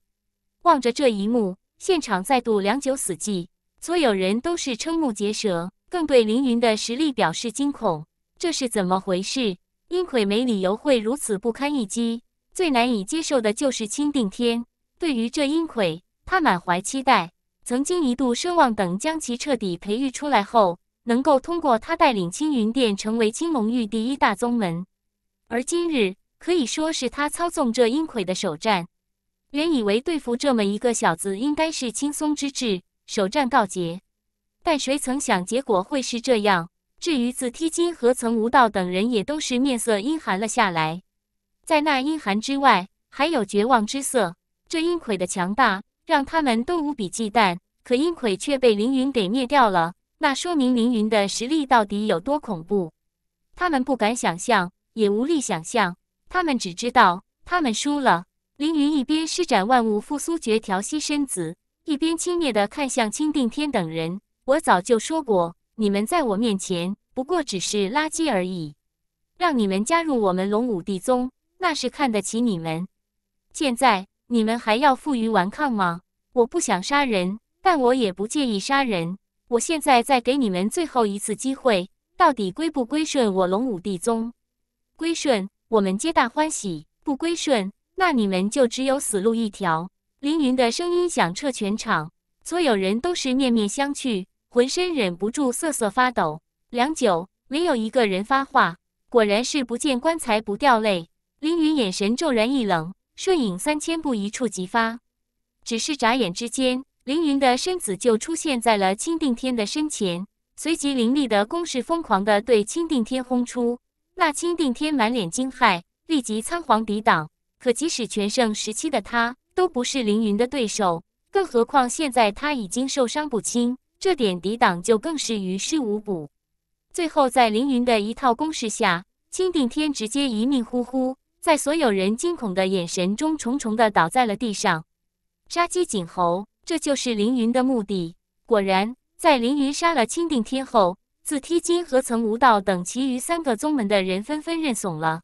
望着这一幕，现场再度良久死寂，所有人都是瞠目结舌，更对凌云的实力表示惊恐。这是怎么回事？阴魁没理由会如此不堪一击，最难以接受的就是钦定天。对于这阴魁，他满怀期待，曾经一度奢望等将其彻底培育出来后，能够通过他带领青云殿成为青龙域第一大宗门。而今日可以说是他操纵这阴魁的首战。原以为对付这么一个小子应该是轻松之至，首战告捷，但谁曾想结果会是这样？至于自梯金和曾无道等人，也都是面色阴寒了下来，在那阴寒之外，还有绝望之色。这阴魁的强大，让他们都无比忌惮。可阴魁却被凌云给灭掉了，那说明凌云的实力到底有多恐怖？他们不敢想象，也无力想象。他们只知道，他们输了。凌云一边施展万物复苏诀调息身子，一边轻蔑地看向钦定天等人：“我早就说过。”你们在我面前不过只是垃圾而已，让你们加入我们龙武帝宗，那是看得起你们。现在你们还要负隅顽抗吗？我不想杀人，但我也不介意杀人。我现在再给你们最后一次机会，到底归不归顺我龙武帝宗？归顺，我们皆大欢喜；不归顺，那你们就只有死路一条。凌云的声音响彻全场，所有人都是面面相觑。浑身忍不住瑟瑟发抖，良久，没有一个人发话。果然是不见棺材不掉泪。凌云眼神骤然一冷，瞬影三千步一触即发。只是眨眼之间，凌云的身子就出现在了钦定天的身前，随即凌厉的攻势疯狂的对钦定天轰出。那钦定天满脸惊骇，立即仓皇抵挡。可即使全盛时期的他都不是凌云的对手，更何况现在他已经受伤不轻。这点抵挡就更是于事无补，最后在凌云的一套攻势下，青顶天直接一命呜呼，在所有人惊恐的眼神中，重重的倒在了地上。杀鸡儆猴，这就是凌云的目的。果然，在凌云杀了青顶天后，自梯金和曾无道等其余三个宗门的人纷纷认怂了。